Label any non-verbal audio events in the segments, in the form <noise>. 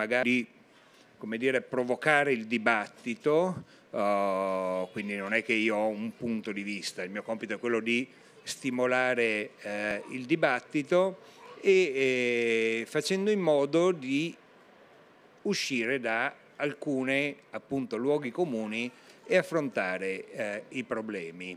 magari come dire, provocare il dibattito, uh, quindi non è che io ho un punto di vista, il mio compito è quello di stimolare eh, il dibattito e eh, facendo in modo di uscire da alcuni luoghi comuni e affrontare eh, i problemi.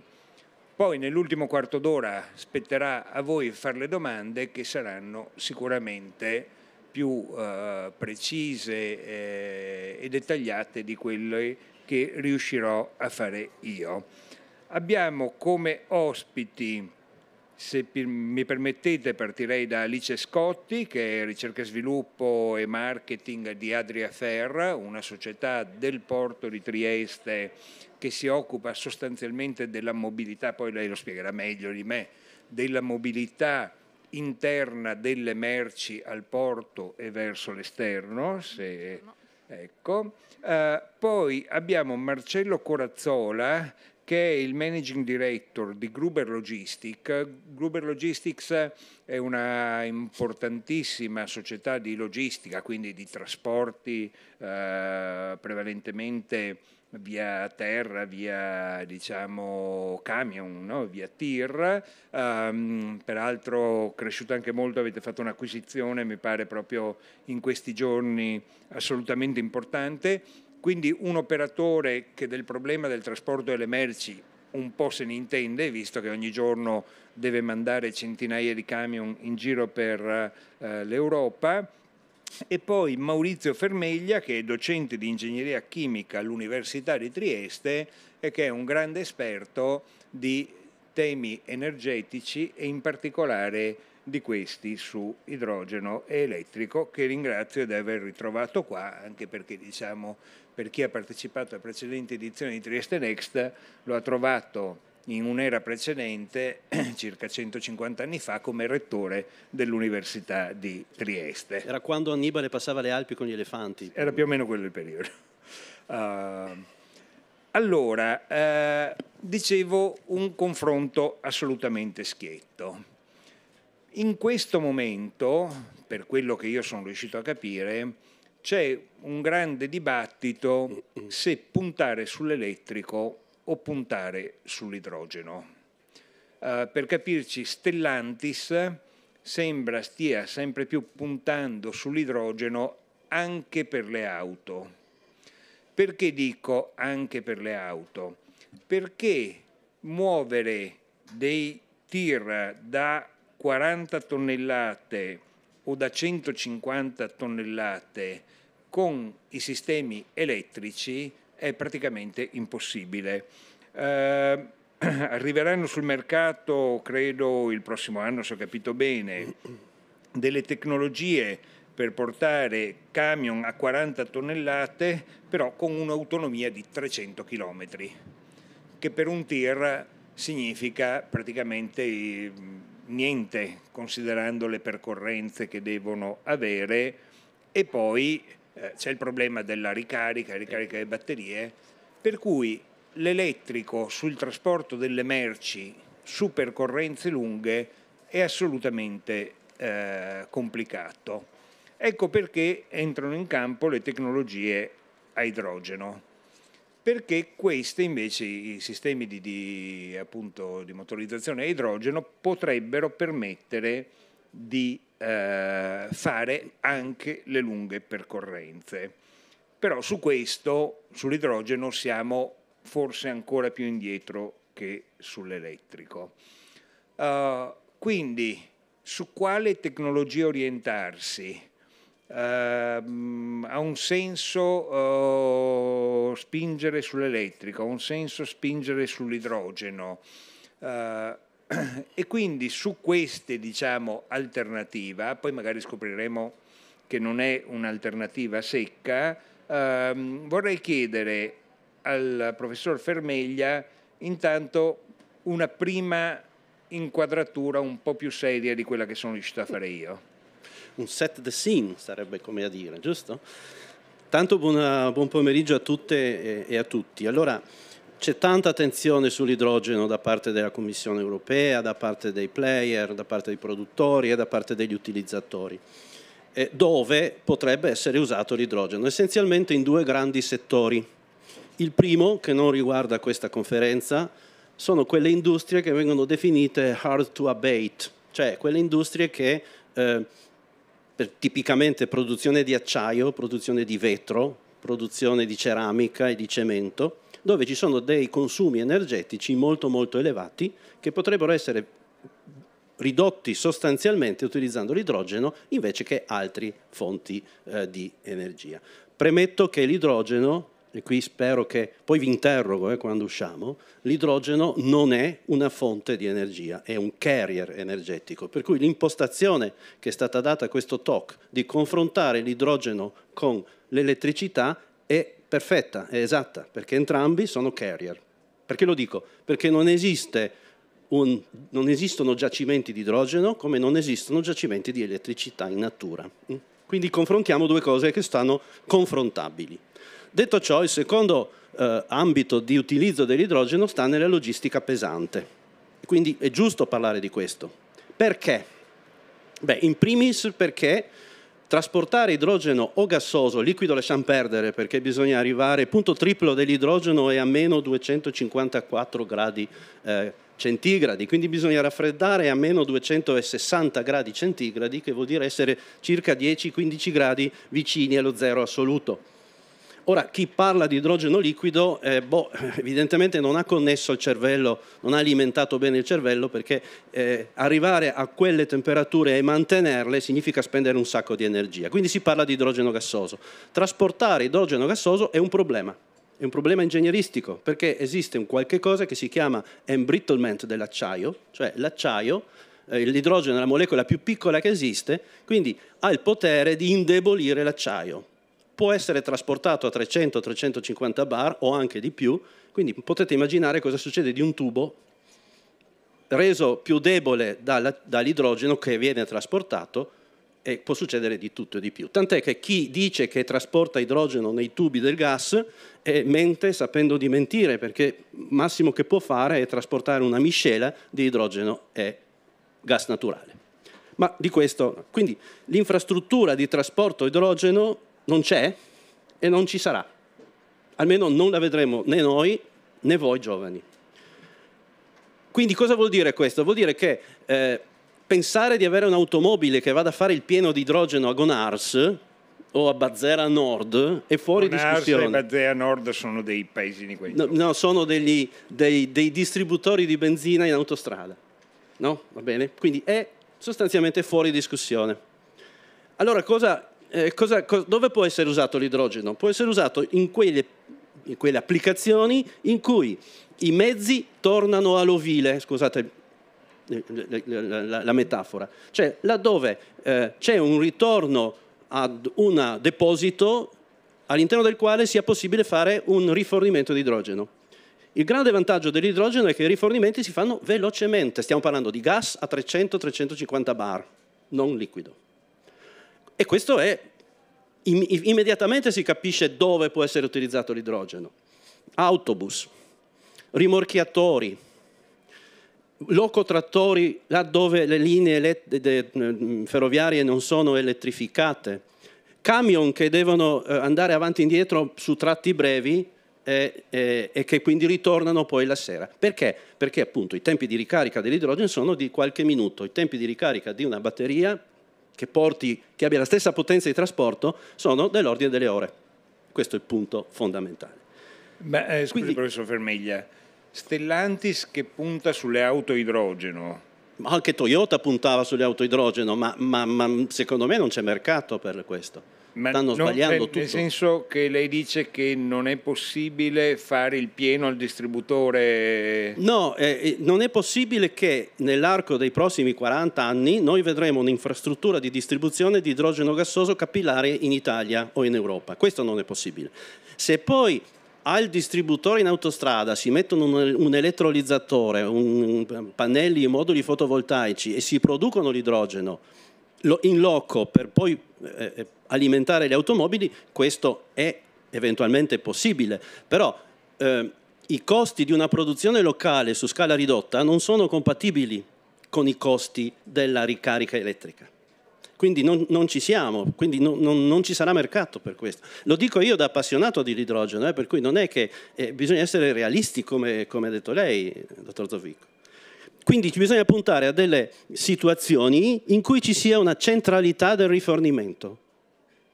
Poi nell'ultimo quarto d'ora spetterà a voi fare le domande che saranno sicuramente più eh, precise eh, e dettagliate di quelle che riuscirò a fare io. Abbiamo come ospiti, se mi permettete partirei da Alice Scotti che è ricerca sviluppo e marketing di Adria Ferra, una società del porto di Trieste che si occupa sostanzialmente della mobilità, poi lei lo spiegherà meglio di me, della mobilità interna delle merci al porto e verso l'esterno, se... Esatto. Ecco. Uh, poi abbiamo Marcello Corazzola che è il managing director di Gruber Logistics. Gruber Logistics è una importantissima società di logistica, quindi di trasporti uh, prevalentemente via terra, via diciamo camion, no? via tir, um, peraltro cresciuto anche molto, avete fatto un'acquisizione mi pare proprio in questi giorni assolutamente importante, quindi un operatore che del problema del trasporto delle merci un po' se ne intende, visto che ogni giorno deve mandare centinaia di camion in giro per uh, l'Europa, e poi Maurizio Fermeglia che è docente di ingegneria chimica all'Università di Trieste e che è un grande esperto di temi energetici e in particolare di questi su idrogeno e elettrico che ringrazio di aver ritrovato qua anche perché diciamo per chi ha partecipato alla precedente edizione di Trieste Next lo ha trovato in un'era precedente, <clears throat> circa 150 anni fa, come rettore dell'Università di Trieste. Era quando Annibale passava le Alpi con gli elefanti. Era più o meno quello il periodo. Uh, <laughs> allora, eh, dicevo un confronto assolutamente schietto. In questo momento, per quello che io sono riuscito a capire, c'è un grande dibattito mm, mm. se puntare sull'elettrico o puntare sull'idrogeno. Uh, per capirci, Stellantis sembra stia sempre più puntando sull'idrogeno anche per le auto. Perché dico anche per le auto? Perché muovere dei tir da 40 tonnellate o da 150 tonnellate con i sistemi elettrici è praticamente impossibile. Eh, <clears throat> arriveranno sul mercato, credo il prossimo anno, se ho capito bene, delle tecnologie per portare camion a 40 tonnellate, però con un'autonomia di 300 km, che per un tir significa praticamente mm, niente, considerando le percorrenze che devono avere, e poi eh, c'è il problema della ricarica, ricarica delle batterie, per cui l'elettrico sul trasporto delle merci su percorrenze lunghe è assolutamente eh, complicato. Ecco perché entrano in campo le tecnologie a idrogeno perché questi invece i sistemi di, di, appunto, di motorizzazione a idrogeno potrebbero permettere di eh, fare anche le lunghe percorrenze. Però su questo, sull'idrogeno, siamo forse ancora più indietro che sull'elettrico. Uh, quindi su quale tecnologia orientarsi? Uh, ha un senso uh, spingere sull'elettrico, ha un senso spingere sull'idrogeno. Uh, <clears throat> E quindi su queste diciamo, alternativa, poi magari scopriremo che non è un'alternativa secca, ehm, vorrei chiedere al professor Fermeglia intanto una prima inquadratura un po' più seria di quella che sono riuscito a fare io. Un set the scene sarebbe come a dire, giusto? Tanto buona, buon pomeriggio a tutte e, e a tutti. Allora, c'è tanta attenzione sull'idrogeno da parte della Commissione europea, da parte dei player, da parte dei produttori e da parte degli utilizzatori, eh, dove potrebbe essere usato l'idrogeno, essenzialmente in due grandi settori. Il primo, che non riguarda questa conferenza, sono quelle industrie che vengono definite hard to abate, cioè quelle industrie che eh, per tipicamente produzione di acciaio, produzione di vetro, produzione di ceramica e di cemento, dove ci sono dei consumi energetici molto molto elevati che potrebbero essere ridotti sostanzialmente utilizzando l'idrogeno invece che altre fonti eh, di energia. Premetto che l'idrogeno, e qui spero che poi vi interrogo eh, quando usciamo, l'idrogeno non è una fonte di energia, è un carrier energetico, per cui l'impostazione che è stata data a questo talk di confrontare l'idrogeno con l'elettricità è perfetta, è esatta, perché entrambi sono carrier. Perché lo dico? Perché non, un, non esistono giacimenti di idrogeno come non esistono giacimenti di elettricità in natura. Quindi confrontiamo due cose che stanno confrontabili. Detto ciò, il secondo eh, ambito di utilizzo dell'idrogeno sta nella logistica pesante. Quindi è giusto parlare di questo. Perché? Beh, in primis perché trasportare idrogeno o gassoso, liquido lasciamo perdere perché bisogna arrivare, punto triplo dell'idrogeno è a meno 254 gradi eh, centigradi, quindi bisogna raffreddare a meno 260 gradi centigradi, che vuol dire essere circa 10-15 gradi vicini allo zero assoluto. Ora, chi parla di idrogeno liquido, eh, boh, <laughs> evidentemente non ha connesso il cervello, non ha alimentato bene il cervello, perché eh, arrivare a quelle temperature e mantenerle significa spendere un sacco di energia. Quindi si parla di idrogeno gassoso. Trasportare idrogeno gassoso è un problema. È un problema ingegneristico, perché esiste un qualche cosa che si chiama embrittlement dell'acciaio, cioè l'acciaio eh, l'idrogeno è la molecola più piccola che esiste, quindi ha il potere di indebolire l'acciaio può essere trasportato a 300-350 bar o anche di più, quindi potete immaginare cosa succede di un tubo reso più debole dall'idrogeno che viene trasportato e può succedere di tutto e di più. Tant'è che chi dice che trasporta idrogeno nei tubi del gas mente sapendo di mentire, perché il massimo che può fare è trasportare una miscela di idrogeno e gas naturale. Ma di questo, quindi l'infrastruttura di trasporto idrogeno non c'è e non ci sarà. Almeno non la vedremo né noi né voi giovani. Quindi cosa vuol dire questo? Vuol dire che eh, pensare di avere un'automobile che vada a fare il pieno di idrogeno a Gonars o a Bazzera Nord è fuori Gonars discussione. Gonars e Bazzera Nord sono dei paesini quelli. No, no, sono degli, dei, dei, distributori di benzina in autostrada. No? Va bene? Quindi è sostanzialmente fuori discussione. Allora cosa eh, cosa, co- dove può essere usato l'idrogeno? Può essere usato in quelle, in quelle applicazioni in cui i mezzi tornano all'ovile, scusate eh, la, la, la metafora, cioè laddove eh, c'è un ritorno ad un deposito all'interno del quale sia possibile fare un rifornimento di idrogeno. Il grande vantaggio dell'idrogeno è che i rifornimenti si fanno velocemente, stiamo parlando di gas a 300-350 bar, non liquido. E questo è, immediatamente si capisce dove può essere utilizzato l'idrogeno. Autobus, rimorchiatori, locotrattori, laddove le linee mm, ferroviarie non sono elettrificate, camion che devono eh, andare avanti e indietro su tratti brevi e, eh, e, eh, e, che quindi ritornano poi la sera. Perché? Perché appunto i tempi di ricarica dell'idrogeno sono di qualche minuto, i tempi di ricarica di una batteria che, porti, che abbia la stessa potenza di trasporto sono dell'ordine delle ore. Questo è il punto fondamentale. Ma, eh, scusi, Quindi, professor Fermiglia, Stellantis che punta sulle auto idrogeno. Anche Toyota puntava sulle auto idrogeno, ma, ma, ma secondo me non c'è mercato per questo. Ma stanno non, sbagliando nel, tutto. Nel senso che lei dice che non è possibile fare il pieno al distributore. No, eh, eh non è possibile che nell'arco dei prossimi 40 anni noi vedremo un'infrastruttura di distribuzione di idrogeno gassoso capillare in Italia o in Europa. Questo non è possibile. Se poi al distributore in autostrada si mettono un, un elettrolizzatore, un, un, pannelli, moduli fotovoltaici e si producono l'idrogeno in loco per poi eh, eh, alimentare le automobili, questo è eventualmente possibile, però eh, i costi di una produzione locale su scala ridotta non sono compatibili con i costi della ricarica elettrica. Quindi non, non ci siamo, quindi non, non, non, ci sarà mercato per questo. Lo dico io da appassionato dell'idrogeno, eh, per cui non è che eh, bisogna essere realisti come, come ha detto lei, dottor Zovico. Quindi bisogna puntare a delle situazioni in cui ci sia una centralità del rifornimento.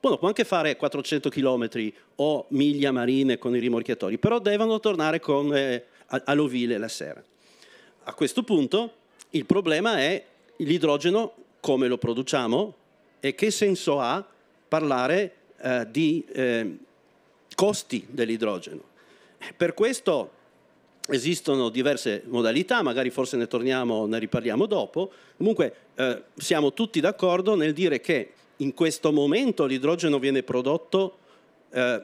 Uno può anche fare 400 km o miglia marine con i rimorchiatori, però devono tornare con, eh, all'ovile la sera. A questo punto il problema è l'idrogeno, come lo produciamo e che senso ha parlare eh, di eh, costi dell'idrogeno. Per questo esistono diverse modalità, magari forse ne torniamo, ne riparliamo dopo. Comunque eh, siamo tutti d'accordo nel dire che in questo momento l'idrogeno viene prodotto eh,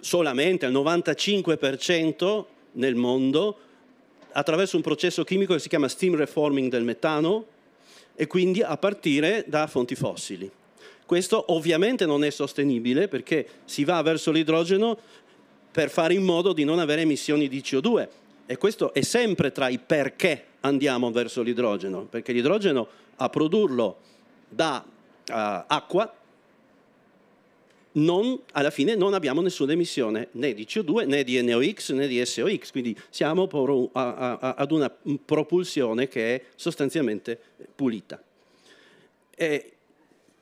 solamente al 95% nel mondo attraverso un processo chimico che si chiama steam reforming del metano e quindi a partire da fonti fossili. Questo ovviamente non è sostenibile perché si va verso l'idrogeno per fare in modo di non avere emissioni di CO2. E questo è sempre tra i perché andiamo verso l'idrogeno, perché l'idrogeno a produrlo da uh, acqua non, alla fine non abbiamo nessuna emissione né di CO2 né di NOx né di SOx, quindi siamo a, a, ad una propulsione che è sostanzialmente pulita. E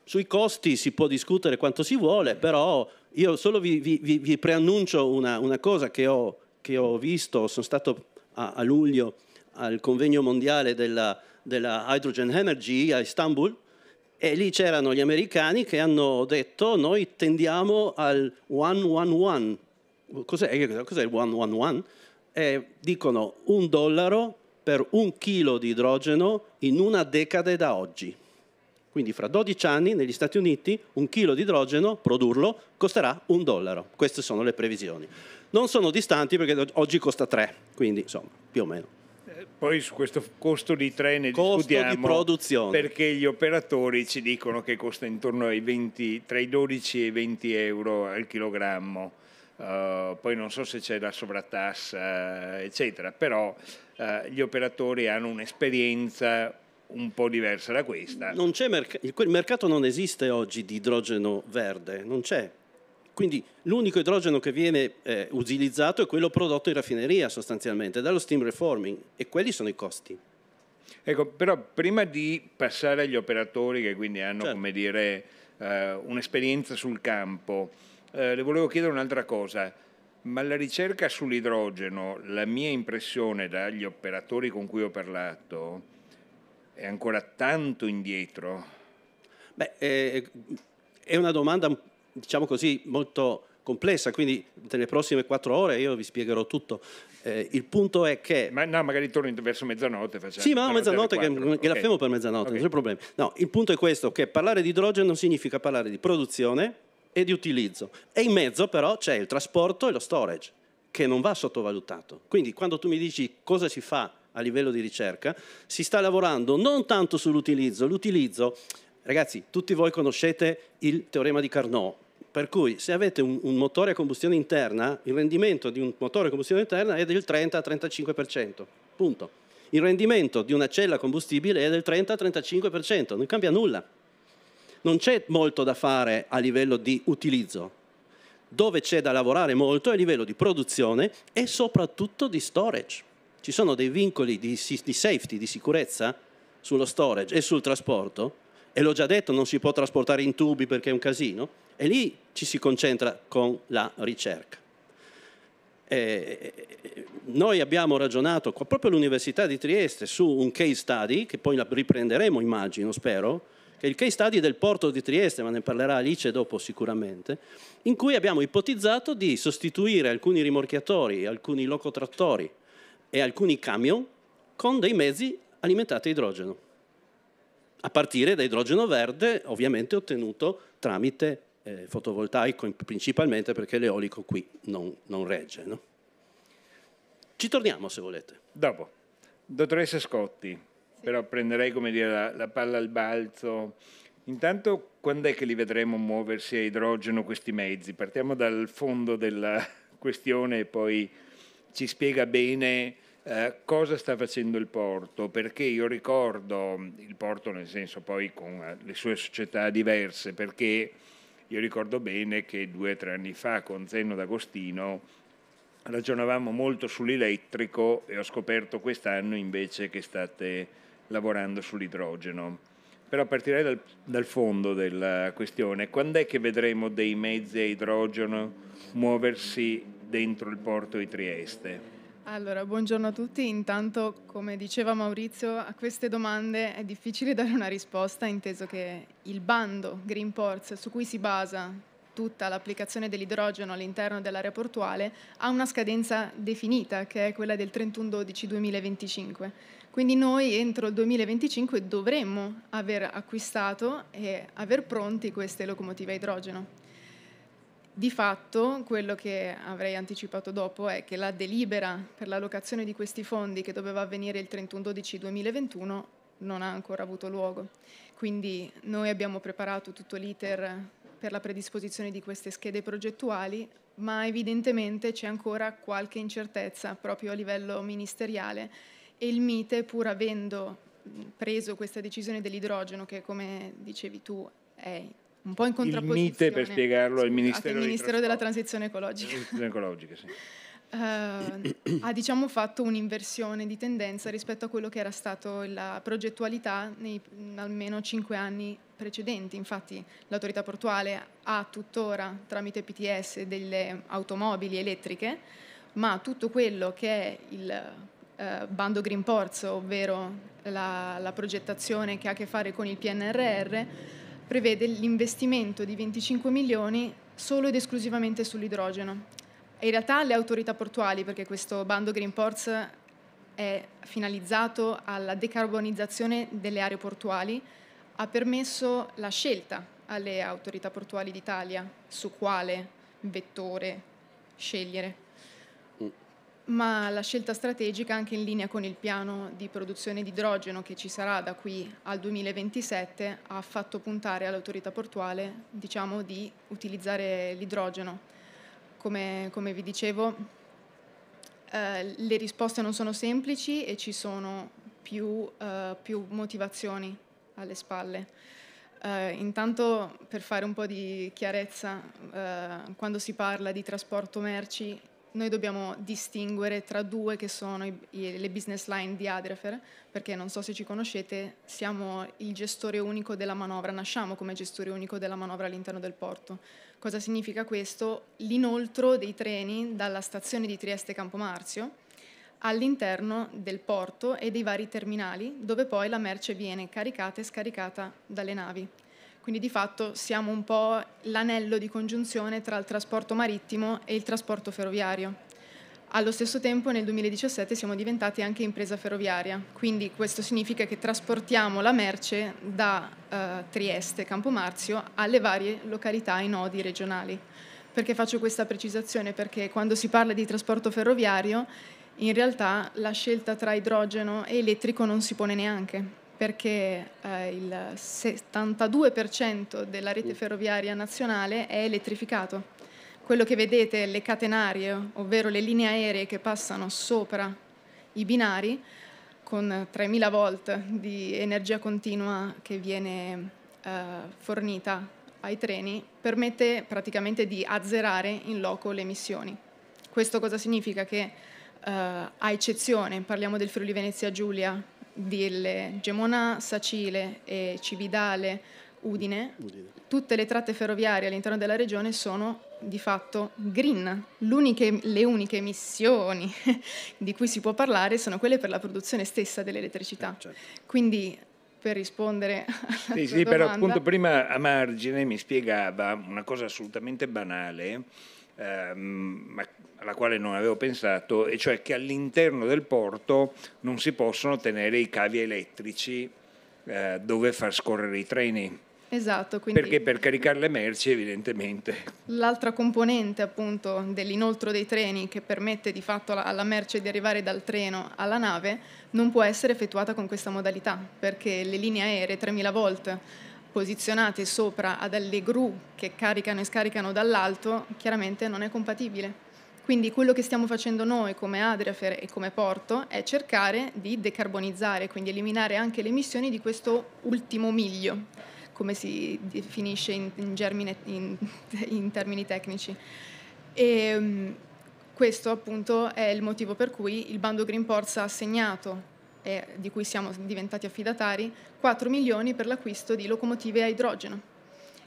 sui costi si può discutere quanto si vuole, però io solo vi, vi, vi preannuncio una, una cosa che ho, che ho, visto, sono stato a, a luglio al convegno mondiale della, della, Hydrogen Energy a Istanbul e lì c'erano gli americani che hanno detto noi tendiamo al 111. Cos'è, cos'è il 111? Eh, dicono un dollaro per un chilo di idrogeno in una decade da oggi. Quindi fra 12 anni negli Stati Uniti un chilo di idrogeno, produrlo, costerà un dollaro. Queste sono le previsioni. Non sono distanti perché oggi costa 3, quindi insomma più o meno. Eh, poi su questo costo di 3 ne costo discutiamo di produzione. perché gli operatori ci dicono che costa intorno ai 20, tra i 12 e i 20 euro al chilogrammo. Uh, poi non so se c'è la sovrattassa, eccetera, però uh, gli operatori hanno un'esperienza un po' diversa da questa. Merc- il, il mercato non esiste oggi di idrogeno verde, non c'è. Quindi l'unico idrogeno che viene eh, utilizzato è quello prodotto in raffineria sostanzialmente, dallo steam reforming, e quelli sono i costi. Ecco, però prima di passare agli operatori che quindi hanno, certo. come dire, eh, un'esperienza sul campo, eh, le volevo chiedere un'altra cosa. Ma la ricerca sull'idrogeno, la mia impressione dagli operatori con cui ho parlato, è ancora tanto indietro? Beh, eh, è una domanda, diciamo così, molto complessa, quindi nelle prossime quattro ore io vi spiegherò tutto. Eh, il punto è che... Ma no, magari torno verso mezzanotte. Facciamo, sì, ma no, mezzanotte, che, okay. la fermo per mezzanotte, okay. non c'è problema. No, il punto è questo, che parlare di idrogeno significa parlare di produzione e di utilizzo. E in mezzo però c'è il trasporto e lo storage, che non va sottovalutato. Quindi quando tu mi dici cosa si fa a livello di ricerca, si sta lavorando non tanto sull'utilizzo, l'utilizzo, ragazzi, tutti voi conoscete il teorema di Carnot, per cui se avete un, un, motore a combustione interna, il rendimento di un motore a combustione interna è del 30-35%, punto. Il rendimento di una cella combustibile è del 30-35%, non cambia nulla. Non c'è molto da fare a livello di utilizzo. Dove c'è da lavorare molto è a livello di produzione e soprattutto di storage ci sono dei vincoli di, di safety, di sicurezza sullo storage e sul trasporto, e l'ho già detto, non si può trasportare in tubi perché è un casino, e lì ci si concentra con la ricerca. Eh, noi abbiamo ragionato qua, proprio all'Università di Trieste su un case study, che poi riprenderemo immagino, spero, che è il case study del porto di Trieste, ma ne parlerà Alice dopo sicuramente, in cui abbiamo ipotizzato di sostituire alcuni rimorchiatori, alcuni locotrattori, e alcuni camion con dei mezzi alimentati a idrogeno, a partire da idrogeno verde ovviamente ottenuto tramite eh, fotovoltaico principalmente perché l'eolico qui non, non regge. No? Ci torniamo se volete. Dopo. Dottoressa Scotti, sì. però prenderei come dire la, la palla al balzo. Intanto quando è che li vedremo muoversi a idrogeno questi mezzi? Partiamo dal fondo della <laughs> questione e poi ci spiega bene eh, cosa sta facendo il porto, perché io ricordo, il porto nel senso poi con eh, le sue società diverse, perché io ricordo bene che due o tre anni fa con Zenno D'Agostino ragionavamo molto sull'elettrico e ho scoperto quest'anno invece che state lavorando sull'idrogeno. Però partirei dal, dal fondo della questione, quando è che vedremo dei mezzi a idrogeno muoversi dentro il porto di Trieste? Allora, buongiorno a tutti. Intanto, come diceva Maurizio, a queste domande è difficile <laughs> dare una risposta, inteso che il bando Green Ports, su cui si basa tutta l'applicazione dell'idrogeno all'interno dell'area portuale, ha una scadenza definita, che è quella del 31-12-2025. Quindi noi entro il 2025 dovremmo aver acquistato e aver pronti queste locomotive a idrogeno. Di fatto quello che avrei anticipato dopo è che la delibera per l'allocazione di questi fondi che doveva avvenire il 31-12-2021 non ha ancora avuto luogo. Quindi noi abbiamo preparato tutto l'iter per la predisposizione di queste schede progettuali, ma evidentemente c'è ancora qualche incertezza proprio a livello ministeriale e il Mite, pur avendo preso questa decisione dell'idrogeno, che come dicevi tu è un po' in contrapposizione. Il mite, per spiegarlo, al Ministero, Ministero della Transizione Ecologica. Transizione ecologica sì. uh, ha diciamo, fatto un'inversione di tendenza rispetto a quello che era stato la progettualità nei, in almeno cinque anni precedenti. Infatti l'autorità portuale ha tuttora tramite PTS delle automobili elettriche, ma tutto quello che è il eh, bando Green Ports, ovvero la, la, progettazione che ha a che fare con il PNRR, prevede l'investimento di 25 milioni solo ed esclusivamente sull'idrogeno. in realtà le autorità portuali, perché questo bando Green Ports è finalizzato alla decarbonizzazione delle aree portuali, ha permesso la scelta alle autorità portuali d'Italia su quale vettore scegliere ma la scelta strategica anche in linea con il piano di produzione di idrogeno che ci sarà da qui al 2027 ha fatto puntare all'autorità portuale diciamo, di utilizzare l'idrogeno. Come, come, vi dicevo, eh, le risposte non sono semplici e ci sono più, eh, più motivazioni alle spalle. Uh, intanto per fare un po' di chiarezza, uh, quando si parla di trasporto merci noi dobbiamo distinguere tra due che sono i, i, le business line di Adrefer, perché non so se ci conoscete, siamo il gestore unico della manovra, nasciamo come gestore unico della manovra all'interno del porto. Cosa significa questo? L'inoltro dei treni dalla stazione di Trieste Campomarzio all'interno del porto e dei vari terminali dove poi la merce viene caricata e scaricata dalle navi. Quindi di fatto siamo un po' l'anello di congiunzione tra il trasporto marittimo e il trasporto ferroviario. Allo stesso tempo nel 2017 siamo diventati anche impresa ferroviaria, quindi questo significa che trasportiamo la merce da eh, Trieste, Campomarzio, alle varie località e nodi regionali. Perché faccio questa precisazione? Perché quando si parla di trasporto ferroviario in realtà la scelta tra idrogeno e elettrico non si pone neanche, perché eh, il 72% della rete mm. ferroviaria nazionale è elettrificato. Quello che vedete, le catenarie, ovvero le linee aeree che passano sopra i binari, con 3.000 volt di energia continua che viene eh, fornita ai treni, permette praticamente di azzerare in loco le emissioni. Questo cosa significa? Che eh, a eccezione, parliamo del Friuli Venezia Giulia, delle Gemona, Sacile e Cividale, Udine, tutte le tratte ferroviarie all'interno della regione sono di fatto green. le uniche emissioni <laughs> di cui si può parlare sono quelle per la produzione stessa dell'elettricità. Eh, certo. Quindi per rispondere <laughs> alla sì, sì, domanda... però appunto prima a margine mi spiegava una cosa assolutamente banale ehm, alla quale non avevo pensato, e cioè che all'interno del porto non si possono tenere i cavi elettrici eh, dove far scorrere i treni. Esatto, quindi perché per caricare le merci evidentemente. L'altra componente appunto dell'inoltro dei treni che permette di fatto alla merce di arrivare dal treno alla nave non può essere effettuata con questa modalità perché le linee aeree 3000 volt posizionate sopra a delle gru che caricano e scaricano dall'alto, chiaramente non è compatibile. Quindi quello che stiamo facendo noi come Adriafer e come porto è cercare di decarbonizzare, quindi eliminare anche le emissioni di questo ultimo miglio, come si definisce in, in, germine, in, <laughs> in termini tecnici. E, ehm, questo appunto è il motivo per cui il bando Green Ports ha assegnato eh, di cui siamo diventati affidatari, 4 milioni per l'acquisto di locomotive a idrogeno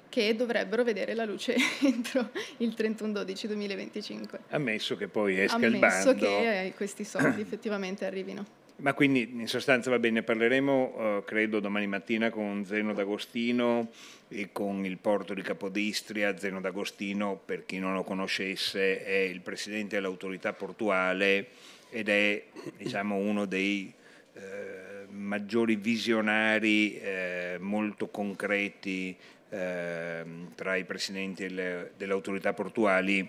che dovrebbero vedere la luce <laughs> entro il 31-12-2025. Ammesso che poi esca Ammesso il bando. Ammesso che eh, questi soldi effettivamente arrivino. <clears throat> Ma quindi in sostanza va bene, parleremo eh, credo domani mattina con Zeno D'Agostino e con il porto di Capodistria. Zeno D'Agostino, per chi non lo conoscesse, è il presidente dell'autorità portuale ed è diciamo, uno dei eh, maggiori visionari eh, molto concreti eh, tra i presidenti delle, delle, autorità portuali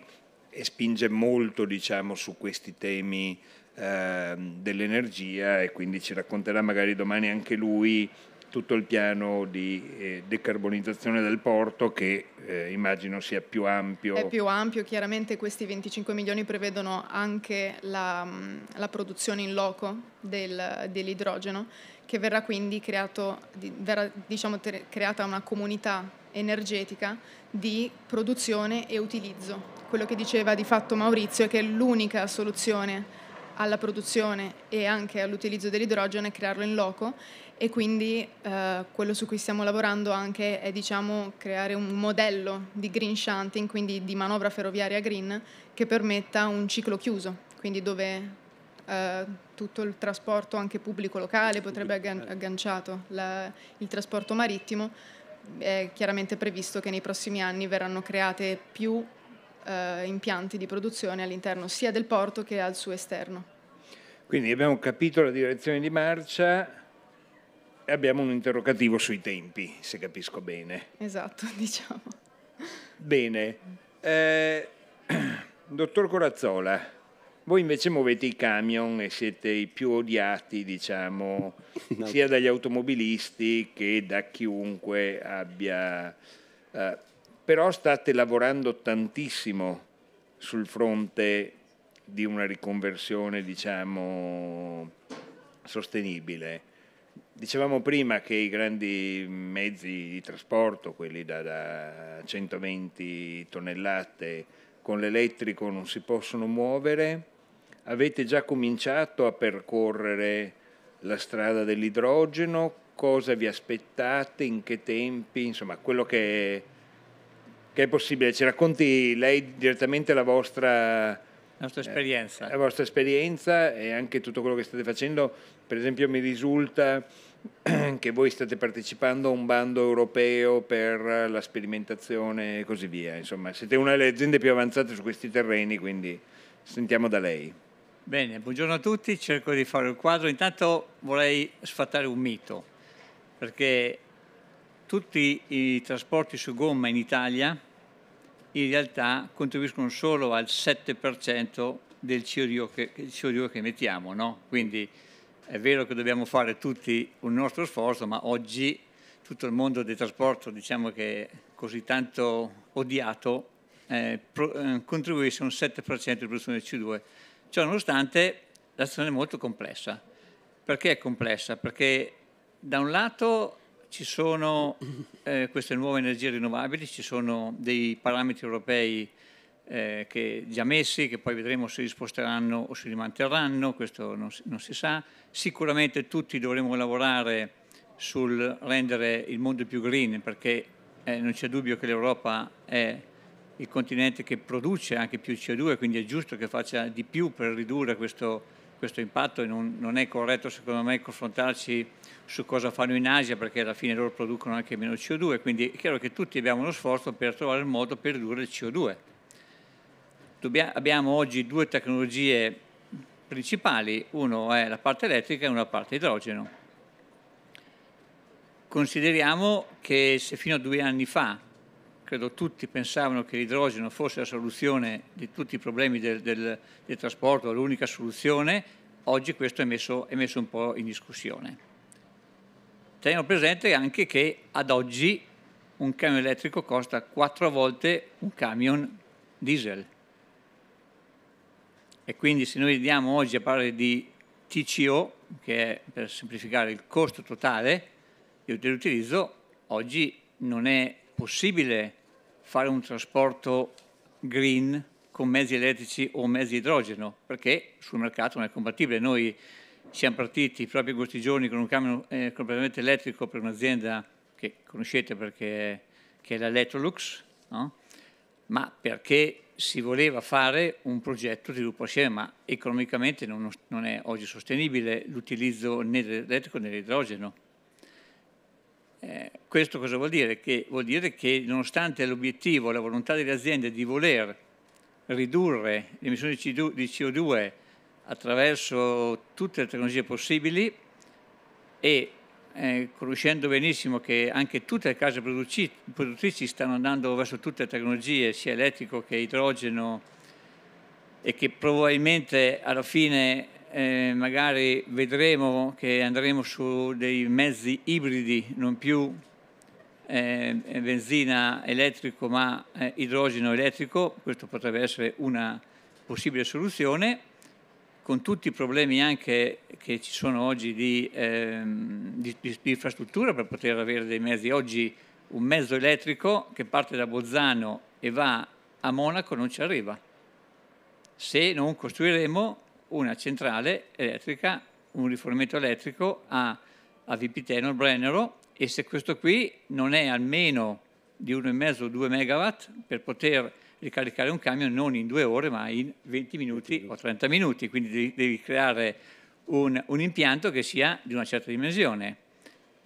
e spinge molto diciamo, su questi temi eh, dell'energia e quindi ci racconterà magari domani anche lui tutto il piano di eh, decarbonizzazione del porto che eh, immagino sia più ampio. È più ampio, chiaramente questi 25 milioni prevedono anche la, mm, la produzione in loco del, dell'idrogeno che verrà quindi creato, verrà, diciamo, ter, creata una comunità energetica di produzione e utilizzo. Quello che diceva di fatto Maurizio è che l'unica soluzione alla produzione e anche all'utilizzo dell'idrogeno e crearlo in loco e quindi eh, quello su cui stiamo lavorando anche è diciamo, creare un modello di green shunting, quindi di manovra ferroviaria green che permetta un ciclo chiuso, quindi dove eh, tutto il trasporto anche pubblico locale potrebbe aggan- eh. agganciato, la, il trasporto marittimo è chiaramente previsto che nei prossimi anni verranno create più eh, impianti di produzione all'interno sia del porto che al suo esterno. Quindi abbiamo capito la direzione di marcia e abbiamo un interrogativo sui tempi, se capisco bene. Esatto, <laughs> diciamo. Bene. Eh, <clears throat> dottor Corazzola, voi invece muovete i camion e siete i più odiati, diciamo, <laughs> no. sia dagli automobilisti che da chiunque abbia... Eh, però state lavorando tantissimo sul fronte di una riconversione diciamo, sostenibile. Dicevamo prima che i grandi mezzi di trasporto, quelli da, da 120 tonnellate, con l'elettrico non si possono muovere. Avete già cominciato a percorrere la strada dell'idrogeno? Cosa vi aspettate? In che tempi? Insomma, quello che è, che è possibile. Ci racconti lei direttamente la vostra la vostra eh, esperienza. la vostra esperienza e anche tutto quello che state facendo. Per esempio mi risulta <clears throat> che voi state partecipando a un bando europeo per la sperimentazione e così via. Insomma, siete una delle aziende più avanzate su questi terreni, quindi sentiamo da lei. Bene, buongiorno a tutti, cerco di fare il quadro. Intanto vorrei sfatare un mito, perché tutti i trasporti su gomma in Italia in realtà contribuiscono solo al 7% del CO2 che, CO2 che emettiamo. No? Quindi è vero che dobbiamo fare tutti un nostro sforzo, ma oggi tutto il mondo del trasporto, diciamo che è così tanto odiato, eh, pro, eh, contribuisce un 7% di produzione di CO2. Ciò nonostante la situazione è molto complessa. Perché è complessa? Perché da un lato ci sono eh, queste nuove energie rinnovabili, ci sono dei parametri europei eh, che già messi, che poi vedremo se li sposteranno o se li manterranno, questo non si, non si sa. Sicuramente tutti dovremo lavorare sul rendere il mondo più green, perché eh, non c'è dubbio che l'Europa è il continente che produce anche più CO2, quindi è giusto che faccia di più per ridurre questo questo impatto e non, non, è corretto secondo me confrontarci su cosa fanno in Asia perché alla fine loro producono anche meno CO2, quindi è chiaro che tutti abbiamo uno sforzo per trovare il modo per ridurre il CO2. Dobbia, abbiamo oggi due tecnologie principali, uno è la parte elettrica e una parte idrogeno. Consideriamo che se fino a due anni fa credo tutti pensavano che l'idrogeno fosse la soluzione di tutti i problemi del, del, del trasporto, l'unica soluzione, oggi questo è messo, è messo un po' in discussione. Teniamo presente anche che ad oggi un camion elettrico costa quattro volte un camion diesel. E quindi se noi andiamo oggi a parlare di TCO, che è per semplificare il costo totale di utilizzo, oggi non è possibile fare un trasporto green con mezzi elettrici o mezzi idrogeno, perché sul mercato non è compatibile. Noi siamo partiti proprio in questi giorni con un camion eh, completamente elettrico per un'azienda che conoscete perché che è l'Electrolux, no? ma perché si voleva fare un progetto di sviluppo assieme, ma economicamente non, non è oggi sostenibile l'utilizzo né dell'elettrico né dell'idrogeno. Eh, questo cosa vuol dire? Che, vuol dire che nonostante l'obiettivo, la volontà delle aziende di voler ridurre le emissioni di CO2 attraverso tutte le tecnologie possibili e eh, conoscendo benissimo che anche tutte le case produttrici stanno andando verso tutte le tecnologie, sia elettrico che idrogeno, e che probabilmente alla fine eh, magari vedremo che andremo su dei mezzi ibridi, non più eh, benzina elettrico ma eh, idrogeno elettrico, questo potrebbe essere una possibile soluzione, con tutti i problemi anche che ci sono oggi di, ehm, di, di, infrastruttura per poter avere dei mezzi. Oggi un mezzo elettrico che parte da Bozzano e va a Monaco non ci arriva. Se non costruiremo una centrale elettrica, un rifornimento elettrico a, a Vipiteno, Brennero, e se questo qui non è almeno di 1,5-2 megawatt per poter ricaricare un camion non in due ore ma in 20 minuti, o 30 minuti, quindi devi, devi creare un, un, impianto che sia di una certa dimensione.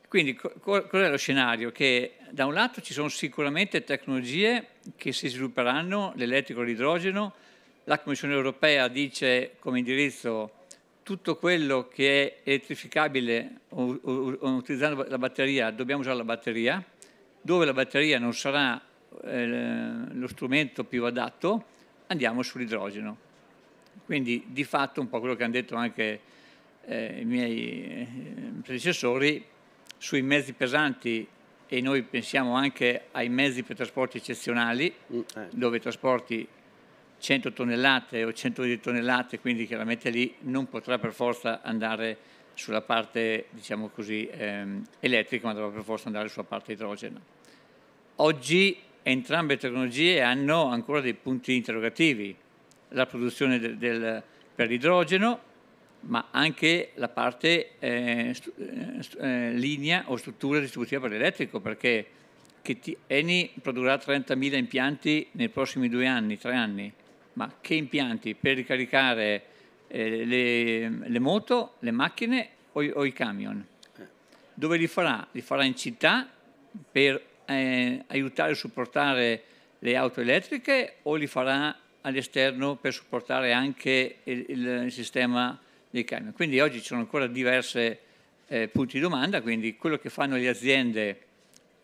Quindi co- qual è lo scenario? Che da un lato ci sono sicuramente tecnologie che si svilupperanno, l'elettrico, e l'idrogeno, la Commissione europea dice come indirizzo tutto quello che è elettrificabile o, o, o, utilizzando la batteria, dobbiamo usare la batteria, dove la batteria non sarà eh, lo strumento più adatto, andiamo sull'idrogeno. Quindi di fatto un po' quello che hanno detto anche eh, i miei eh, predecessori sui mezzi pesanti e noi pensiamo anche ai mezzi per trasporti eccezionali, mm, eh. dove trasporti 100 tonnellate o 110 tonnellate, quindi chiaramente lì non potrà per forza andare sulla parte diciamo così, ehm, elettrica, ma dovrà per forza andare sulla parte idrogena. Oggi entrambe le tecnologie hanno ancora dei punti interrogativi, la produzione del, del, per l'idrogeno, ma anche la parte eh, stu, eh, eh linea o struttura distributiva per l'elettrico, perché Eni produrrà 30.000 impianti nei prossimi due anni, tre anni, ma che impianti per ricaricare eh, le, le, moto, le macchine o, o, i camion. Eh. Dove li farà? Li farà in città per eh, aiutare e supportare le auto elettriche o li farà all'esterno per supportare anche il, il, sistema dei camion. Quindi oggi ci sono ancora diversi eh, punti di domanda, quindi quello che fanno le aziende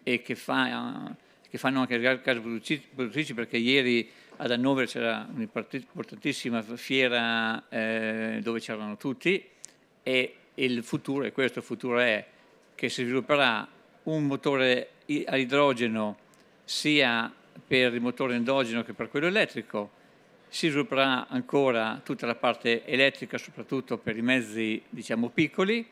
e che, fa, che fanno anche le case produttrici, perché ieri ad Hannover c'era un'importantissima fiera eh, dove c'erano tutti e il futuro è questo, futuro è che si svilupperà un motore a idrogeno sia per il motore endogeno che per quello elettrico, si svilupperà ancora tutta la parte elettrica soprattutto per i mezzi diciamo piccoli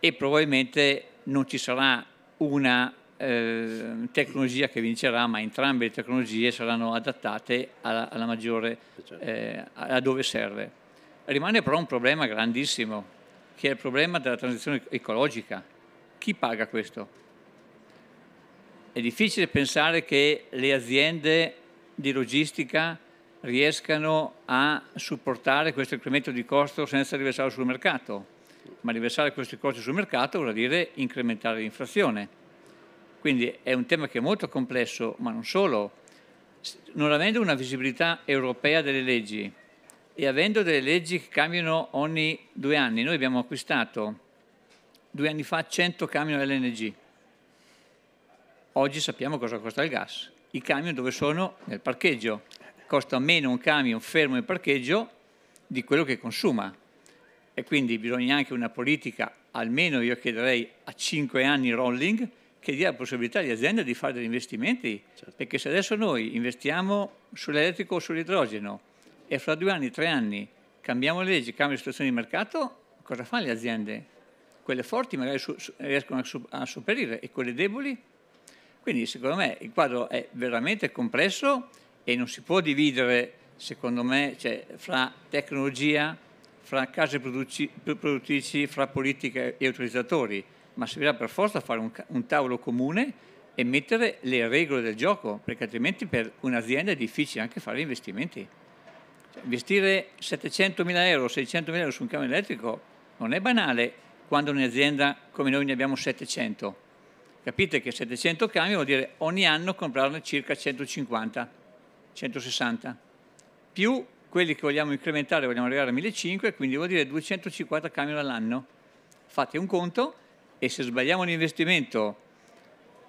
e probabilmente non ci sarà una Ehm, tecnologia che vincerà, ma entrambe le tecnologie saranno adattate alla, alla maggiore, certo. eh, a dove serve. Rimane però un problema grandissimo, che è il problema della transizione ecologica. Chi paga questo? È difficile pensare che le aziende di logistica riescano a supportare questo incremento di costo senza riversarlo sul mercato, ma riversare questi costi sul mercato vuol dire incrementare l'inflazione quindi è un tema che è molto complesso, ma non solo. Non avendo una visibilità europea delle leggi e avendo delle leggi che cambiano ogni due anni, noi abbiamo acquistato due anni fa 100 camion LNG. Oggi sappiamo cosa costa il gas. I camion dove sono? Nel parcheggio. Costa meno un camion fermo in parcheggio di quello che consuma. E quindi bisogna anche una politica, almeno io chiederei a 5 anni rolling, che dia la possibilità alle aziende di fare degli investimenti, certo. perché se adesso noi investiamo sull'elettrico o sull'idrogeno e fra due anni, tre anni cambiamo le leggi, cambiamo le situazioni di mercato, cosa fanno le aziende? Quelle forti magari su, su, riescono a, su, a superare e quelle deboli? Quindi secondo me il quadro è veramente complesso e non si può dividere, secondo me, cioè, fra tecnologia, fra case produttrici, fra politica e utilizzatori ma servirà per forza fare un, un tavolo comune e mettere le regole del gioco, perché altrimenti per un'azienda è difficile anche fare investimenti. Cioè, investire 700.000 euro, 600.000 euro su un camion elettrico non è banale quando un'azienda come noi ne abbiamo 700. Capite che 700 camion vuol dire ogni anno comprarne circa 150, 160, più quelli che vogliamo incrementare, vogliamo arrivare a 1500, quindi vuol dire 250 camion all'anno. Fate un conto, e se sbagliamo l'investimento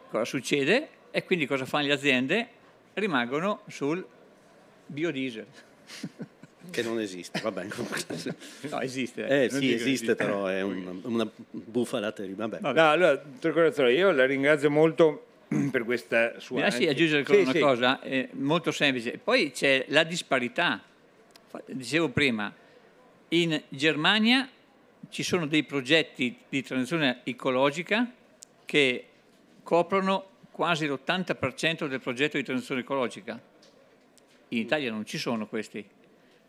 cosa succede? E quindi cosa fanno le aziende? Rimangono sul biodiesel. <laughs> Che non esiste, va bene. <laughs> no, esiste. Eh, eh sì, esiste, esiste, però è un, <laughs> una bufala terribile. Vabbè. vabbè. No, allora, Torcorazzola, io la ringrazio molto <clears throat> per questa sua... Mi ah, lasci aggiungere ancora sì, una sì. cosa eh, molto semplice. Poi c'è la disparità. Dicevo prima, in Germania ci sono dei progetti di transizione ecologica che coprono quasi l'80% del progetto di transizione ecologica. In Italia non ci sono questi.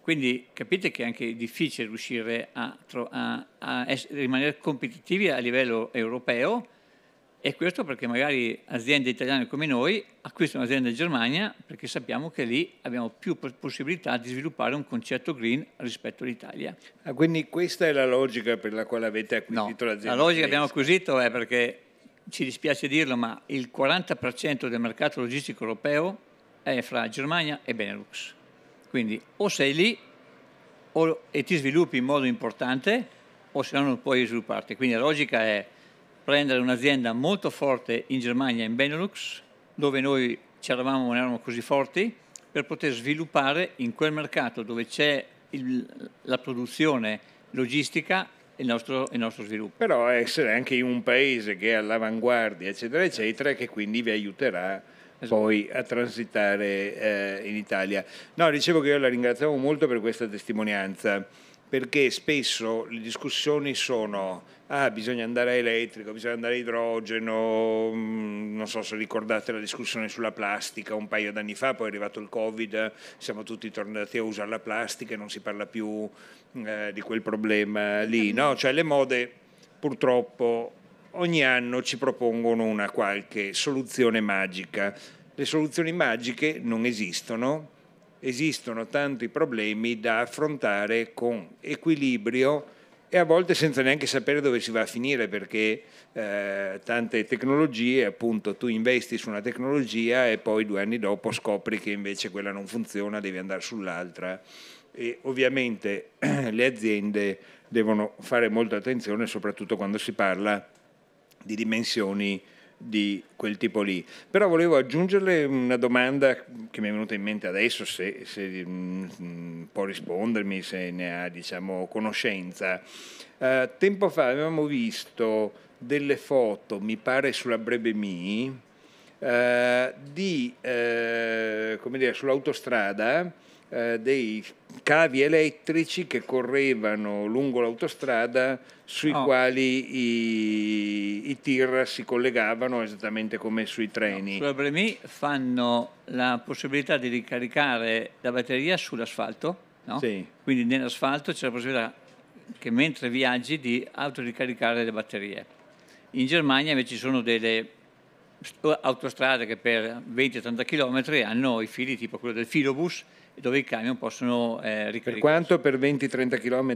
Quindi capite che è anche difficile riuscire a, a, a rimanere competitivi a livello europeo e questo perché magari aziende italiane come noi acquistano aziende in Germania perché sappiamo che lì abbiamo più possibilità di sviluppare un concetto green rispetto all'Italia. Ah, quindi questa è la logica per la quale avete acquisito no, l'azienda? La logica che abbiamo acquisito è perché, ci dispiace dirlo, ma il 40% del mercato logistico europeo è fra Germania e Benelux. Quindi o sei lì o, e ti sviluppi in modo importante o se no non puoi svilupparti. Quindi la logica è prendere un'azienda molto forte in Germania, in Benelux, dove noi c'eravamo non eravamo così forti, per poter sviluppare in quel mercato dove c'è il, la produzione logistica il nostro, il nostro, sviluppo. Però essere anche in un paese che è all'avanguardia, eccetera, eccetera, che quindi vi aiuterà esatto. poi a transitare eh, in Italia. No, dicevo che io la ringraziamo molto per questa testimonianza, perché spesso le discussioni sono ah, bisogna andare a elettrico, bisogna andare a idrogeno, mm, non so se ricordate la discussione sulla plastica un paio d'anni fa, poi è arrivato il Covid, siamo tutti tornati a usare la plastica e non si parla più eh, di quel problema lì, <laughs> no? Cioè le mode purtroppo ogni anno ci propongono una qualche soluzione magica. Le soluzioni magiche non esistono, esistono tanti problemi da affrontare con equilibrio e a volte senza neanche sapere dove si va a finire perché eh, tante tecnologie, appunto tu investi su una tecnologia e poi due anni dopo scopri che invece quella non funziona, devi andare sull'altra e ovviamente <clears throat> le aziende devono fare molta attenzione soprattutto quando si parla di dimensioni di quel tipo lì. Però volevo aggiungerle una domanda che mi è venuta in mente adesso, se, se mh, mm, mm, può rispondermi, se ne ha diciamo, conoscenza. Uh, tempo fa avevamo visto delle foto, mi pare sulla Breve Mi, uh, di, uh, come dire, sull'autostrada eh, dei cavi elettrici che correvano lungo l'autostrada sui oh. quali i, i, tir si collegavano esattamente come sui treni. No, sulla Bremi fanno la possibilità di ricaricare la batteria sull'asfalto, no? sì. quindi nell'asfalto c'è la possibilità che mentre viaggi di autoricaricare le batterie. In Germania invece ci sono delle autostrade che per 20-30 km hanno i fili tipo quello del filobus dove i camion possono eh, ricaricare. Per quanto? Per 20-30 km?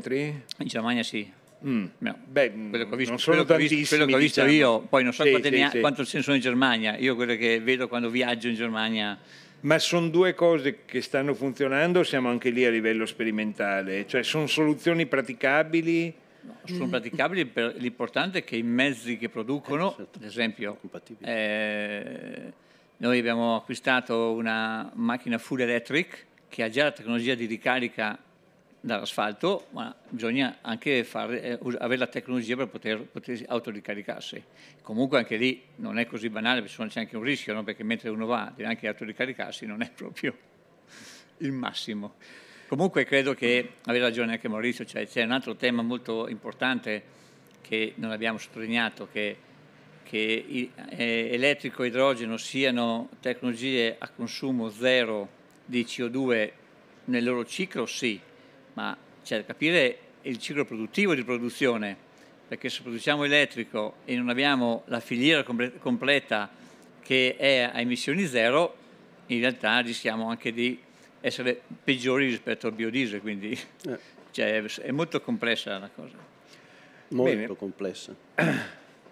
In Germania sì. Mm. No. Beh, quello che ho visto, non sono quello tantissimi. Visto, quello che ho visto diciamo. io, poi non so sì, sì, ha, sì. quanto ce ne sono in Germania, io quello che vedo quando viaggio in Germania... Ma sono due cose che stanno funzionando, siamo anche lì a livello sperimentale, cioè sono soluzioni praticabili... No, sono praticabili per l'importante è che i mezzi che producono, eh, certo. ad esempio, eh, noi abbiamo acquistato una macchina full electric che ha già la tecnologia di ricarica dall'asfalto, ma bisogna anche fare, eh, avere la tecnologia per poter, poter, autoricaricarsi. Comunque anche lì non è così banale, c'è anche un rischio, no? perché mentre uno va deve anche autoricaricarsi, non è <laughs> proprio il massimo. Comunque credo che aveva ragione anche Maurizio, cioè c'è un altro tema molto importante che non abbiamo sottolineato, che, che eh, elettrico e idrogeno siano tecnologie a consumo zero di CO2 nel loro ciclo sì, ma c'è da capire il ciclo produttivo di produzione, perché se produciamo elettrico e non abbiamo la filiera comple completa che è a emissioni zero, in realtà rischiamo anche di essere peggiori rispetto al biodiesel, quindi eh. <laughs> cioè, è molto complessa la cosa. Molto Bene. complessa.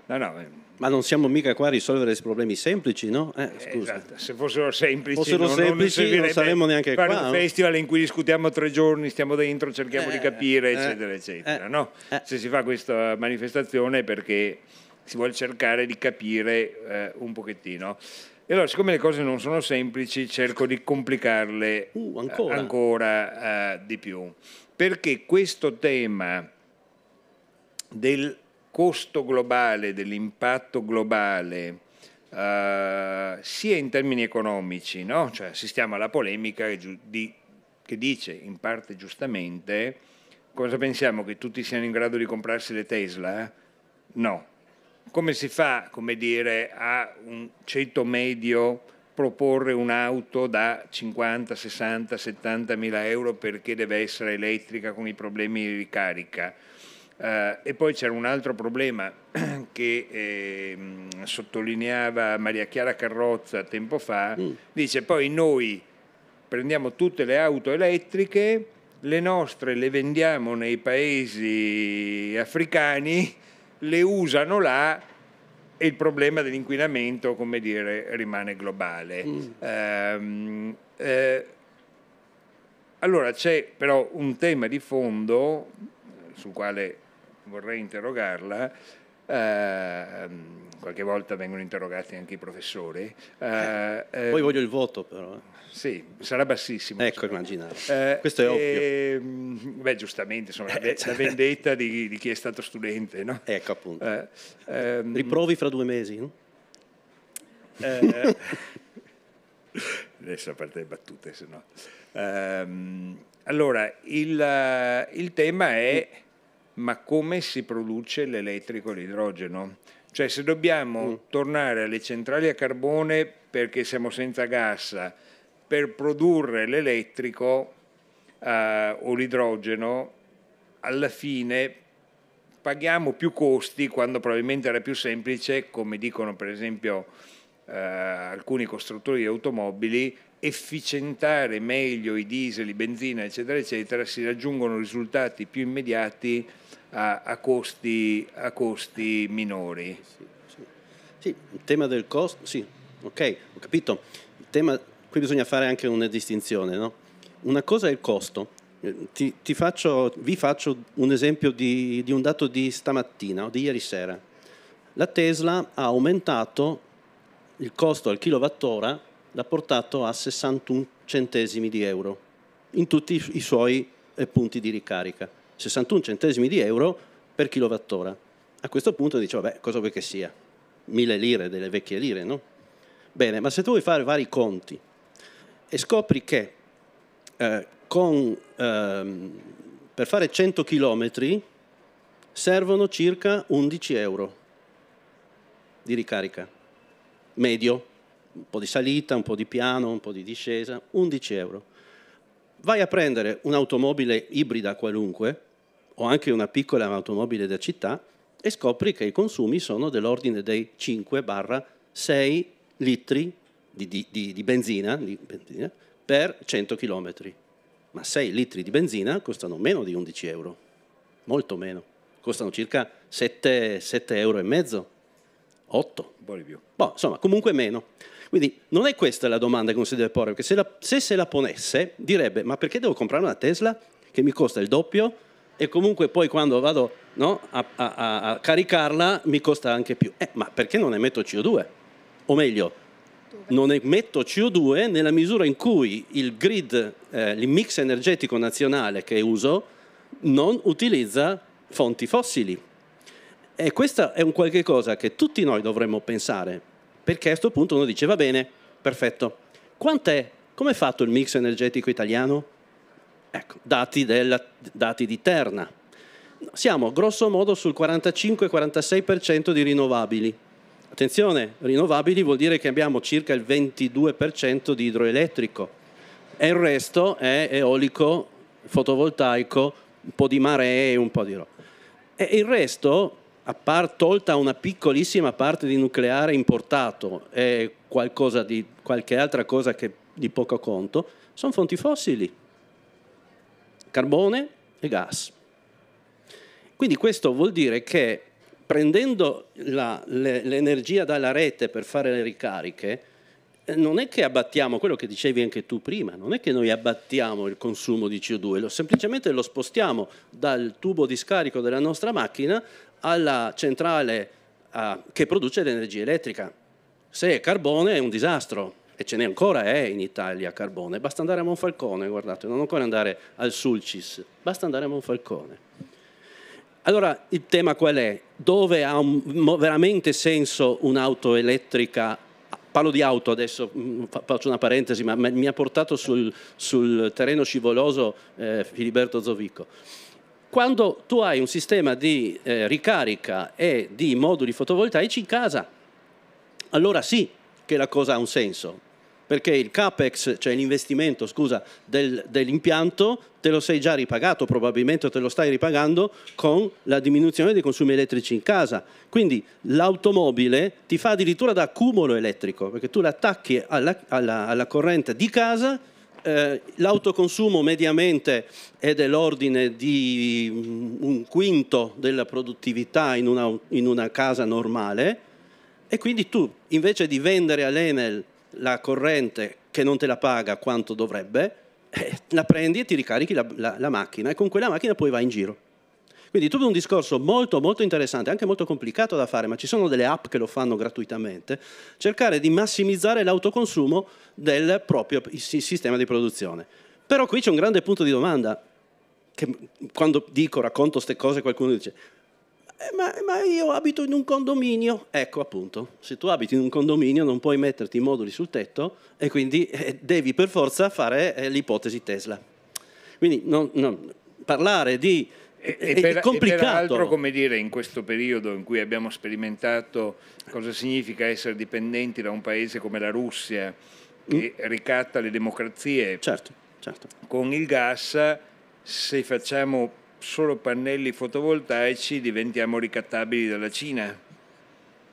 No, no, eh. Ma non siamo mica qua a risolvere i problemi semplici, no? Eh, eh esatto. Se fossero semplici, fossero non, semplici non, non saremmo neanche fare qua. un festival in cui discutiamo tre giorni, stiamo dentro, cerchiamo eh, di capire, eh, eccetera, eccetera. No? Se si fa questa manifestazione è perché si vuole cercare di capire un pochettino. E allora, siccome le cose non sono semplici, cerco di complicarle uh, ancora, ancora uh, di più. Perché questo tema del costo globale, dell'impatto globale, eh, sia in termini economici, no? cioè, assistiamo alla polemica che, di, che dice, in parte giustamente, cosa pensiamo che tutti siano in grado di comprarsi le Tesla? No. Come si fa, come dire, a un ceto medio proporre un'auto da 50, 60, 70 mila euro perché deve essere elettrica con i problemi di ricarica? Uh, e poi c'era un altro problema <clears throat> che eh, sottolineava Maria Chiara Carrozza tempo fa, mm. dice poi noi prendiamo tutte le auto elettriche, le nostre le vendiamo nei paesi africani, le usano là e il problema dell'inquinamento, come dire, rimane globale. Mm. Uh, eh, allora c'è però un tema di fondo sul quale vorrei interrogarla, eh, qualche volta vengono interrogati anche i professori. Eh, eh, Poi voglio il voto però. Eh. Sì, sarà bassissimo. Ecco, immaginavo. Eh, Questo è ovvio. Ehm, beh, giustamente, insomma, eh, la, cioè. vendetta di, di, chi è stato studente, no? Ecco, appunto. Ehm... Riprovi fra due mesi, no? <laughs> adesso a parte le battute, se no. Ehm, allora, il, il tema è ma come si produce l'elettrico e l'idrogeno. Cioè se dobbiamo mm. tornare alle centrali a carbone perché siamo senza gas per produrre l'elettrico eh, o l'idrogeno, alla fine paghiamo più costi quando probabilmente era più semplice, come dicono per esempio eh, alcuni costruttori di automobili, efficientare meglio i diesel, i benzina, eccetera, eccetera, si raggiungono risultati più immediati a, a, costi, a costi, minori. Sì, sì. sì, il tema del costo, sì, ok, ho capito. Il tema, qui bisogna fare anche una distinzione, no? Una cosa è il costo. Eh, ti, ti faccio, vi faccio un esempio di, di un dato di stamattina o di ieri sera. La Tesla ha aumentato il costo al kilowattora l'ha portato a 61 centesimi di euro in tutti i suoi eh, punti di ricarica. 61 centesimi di euro per kilowattora. A questo punto dice, vabbè, cosa vuoi che sia? Mille lire, delle vecchie lire, no? Bene, ma se tu vuoi fare vari conti e scopri che eh, con, ehm, per fare 100 km servono circa 11 euro di ricarica, medio, un po' di salita, un po' di piano, un po' di discesa, 11 euro. Vai a prendere un'automobile ibrida qualunque, o anche una piccola automobile da città, e scopri che i consumi sono dell'ordine dei 5-6 litri di, di, di, di benzina, benzina per 100 km. Ma 6 litri di benzina costano meno di 11 euro, molto meno. Costano circa 7, 7 euro e mezzo, 8. Un po' di più. Boh, insomma, comunque meno. Quindi non è questa la domanda che uno si deve porre, perché se, la, se se la ponesse direbbe ma perché devo comprare una Tesla che mi costa il doppio e comunque poi quando vado no, a, a, a, caricarla mi costa anche più. Eh, ma perché non emetto CO2? O meglio, non emetto CO2 nella misura in cui il grid, eh, il mix energetico nazionale che uso, non utilizza fonti fossili. E questo è un qualche cosa che tutti noi dovremmo pensare, perché a questo punto uno dice va bene, perfetto. Quant'è? Come è fatto il mix energetico italiano? Ecco, dati, della, dati di Terna. Siamo grosso modo sul 45-46% di rinnovabili. Attenzione, rinnovabili vuol dire che abbiamo circa il 22% di idroelettrico e il resto è eolico, fotovoltaico, un po' di maree e un po' di roba. E il resto par, tolta una piccolissima parte di nucleare importato e qualcosa di, qualche altra cosa che, di poco conto, sono fonti fossili, carbone e gas. Quindi questo vuol dire che prendendo la, le, l'energia dalla rete per fare le ricariche, eh, non è che abbattiamo quello che dicevi anche tu prima, non è che noi abbattiamo il consumo di CO2, lo, semplicemente lo spostiamo dal tubo di scarico della nostra macchina alla centrale uh, che produce l'energia elettrica. Se è carbone è un disastro, e ce n'è ancora è eh, in Italia carbone, basta andare a Monfalcone, guardate, non ancora andare al Sulcis, basta andare a Monfalcone. Allora il tema qual è? Dove ha un, veramente senso un'auto elettrica? Parlo di auto adesso, mm, faccio una parentesi, ma mi ha portato sul, sul terreno scivoloso eh, Filiberto Zovico quando tu hai un sistema di eh, ricarica e di moduli fotovoltaici in casa. Allora sì che la cosa ha un senso, perché il capex, cioè l'investimento scusa, del, dell'impianto, te lo sei già ripagato, probabilmente te lo stai ripagando con la diminuzione dei consumi elettrici in casa. Quindi l'automobile ti fa addirittura da accumulo elettrico, perché tu l'attacchi alla, alla, alla corrente di casa eh, l'autoconsumo mediamente è dell'ordine di mm, un quinto della produttività in una, in una casa normale e quindi tu invece di vendere all'Enel la corrente che non te la paga quanto dovrebbe, eh, la prendi e ti ricarichi la, la, la macchina e con quella macchina poi vai in giro. Quindi tutto un discorso molto, molto interessante, anche molto complicato da fare, ma ci sono delle app che lo fanno gratuitamente, cercare di massimizzare l'autoconsumo del proprio sistema di produzione. Però qui c'è un grande punto di domanda, che quando dico, racconto queste cose, qualcuno dice, eh, ma, ma, io abito in un condominio. Ecco appunto, se tu abiti in un condominio non puoi metterti i moduli sul tetto e quindi eh, devi per forza fare eh, l'ipotesi Tesla. Quindi non, non, parlare di e, e, per, e come dire, in questo periodo in cui abbiamo sperimentato cosa significa essere dipendenti da un paese come la Russia, mm. che mm. ricatta le democrazie, certo, certo. con il gas, se facciamo solo pannelli fotovoltaici diventiamo ricattabili dalla Cina.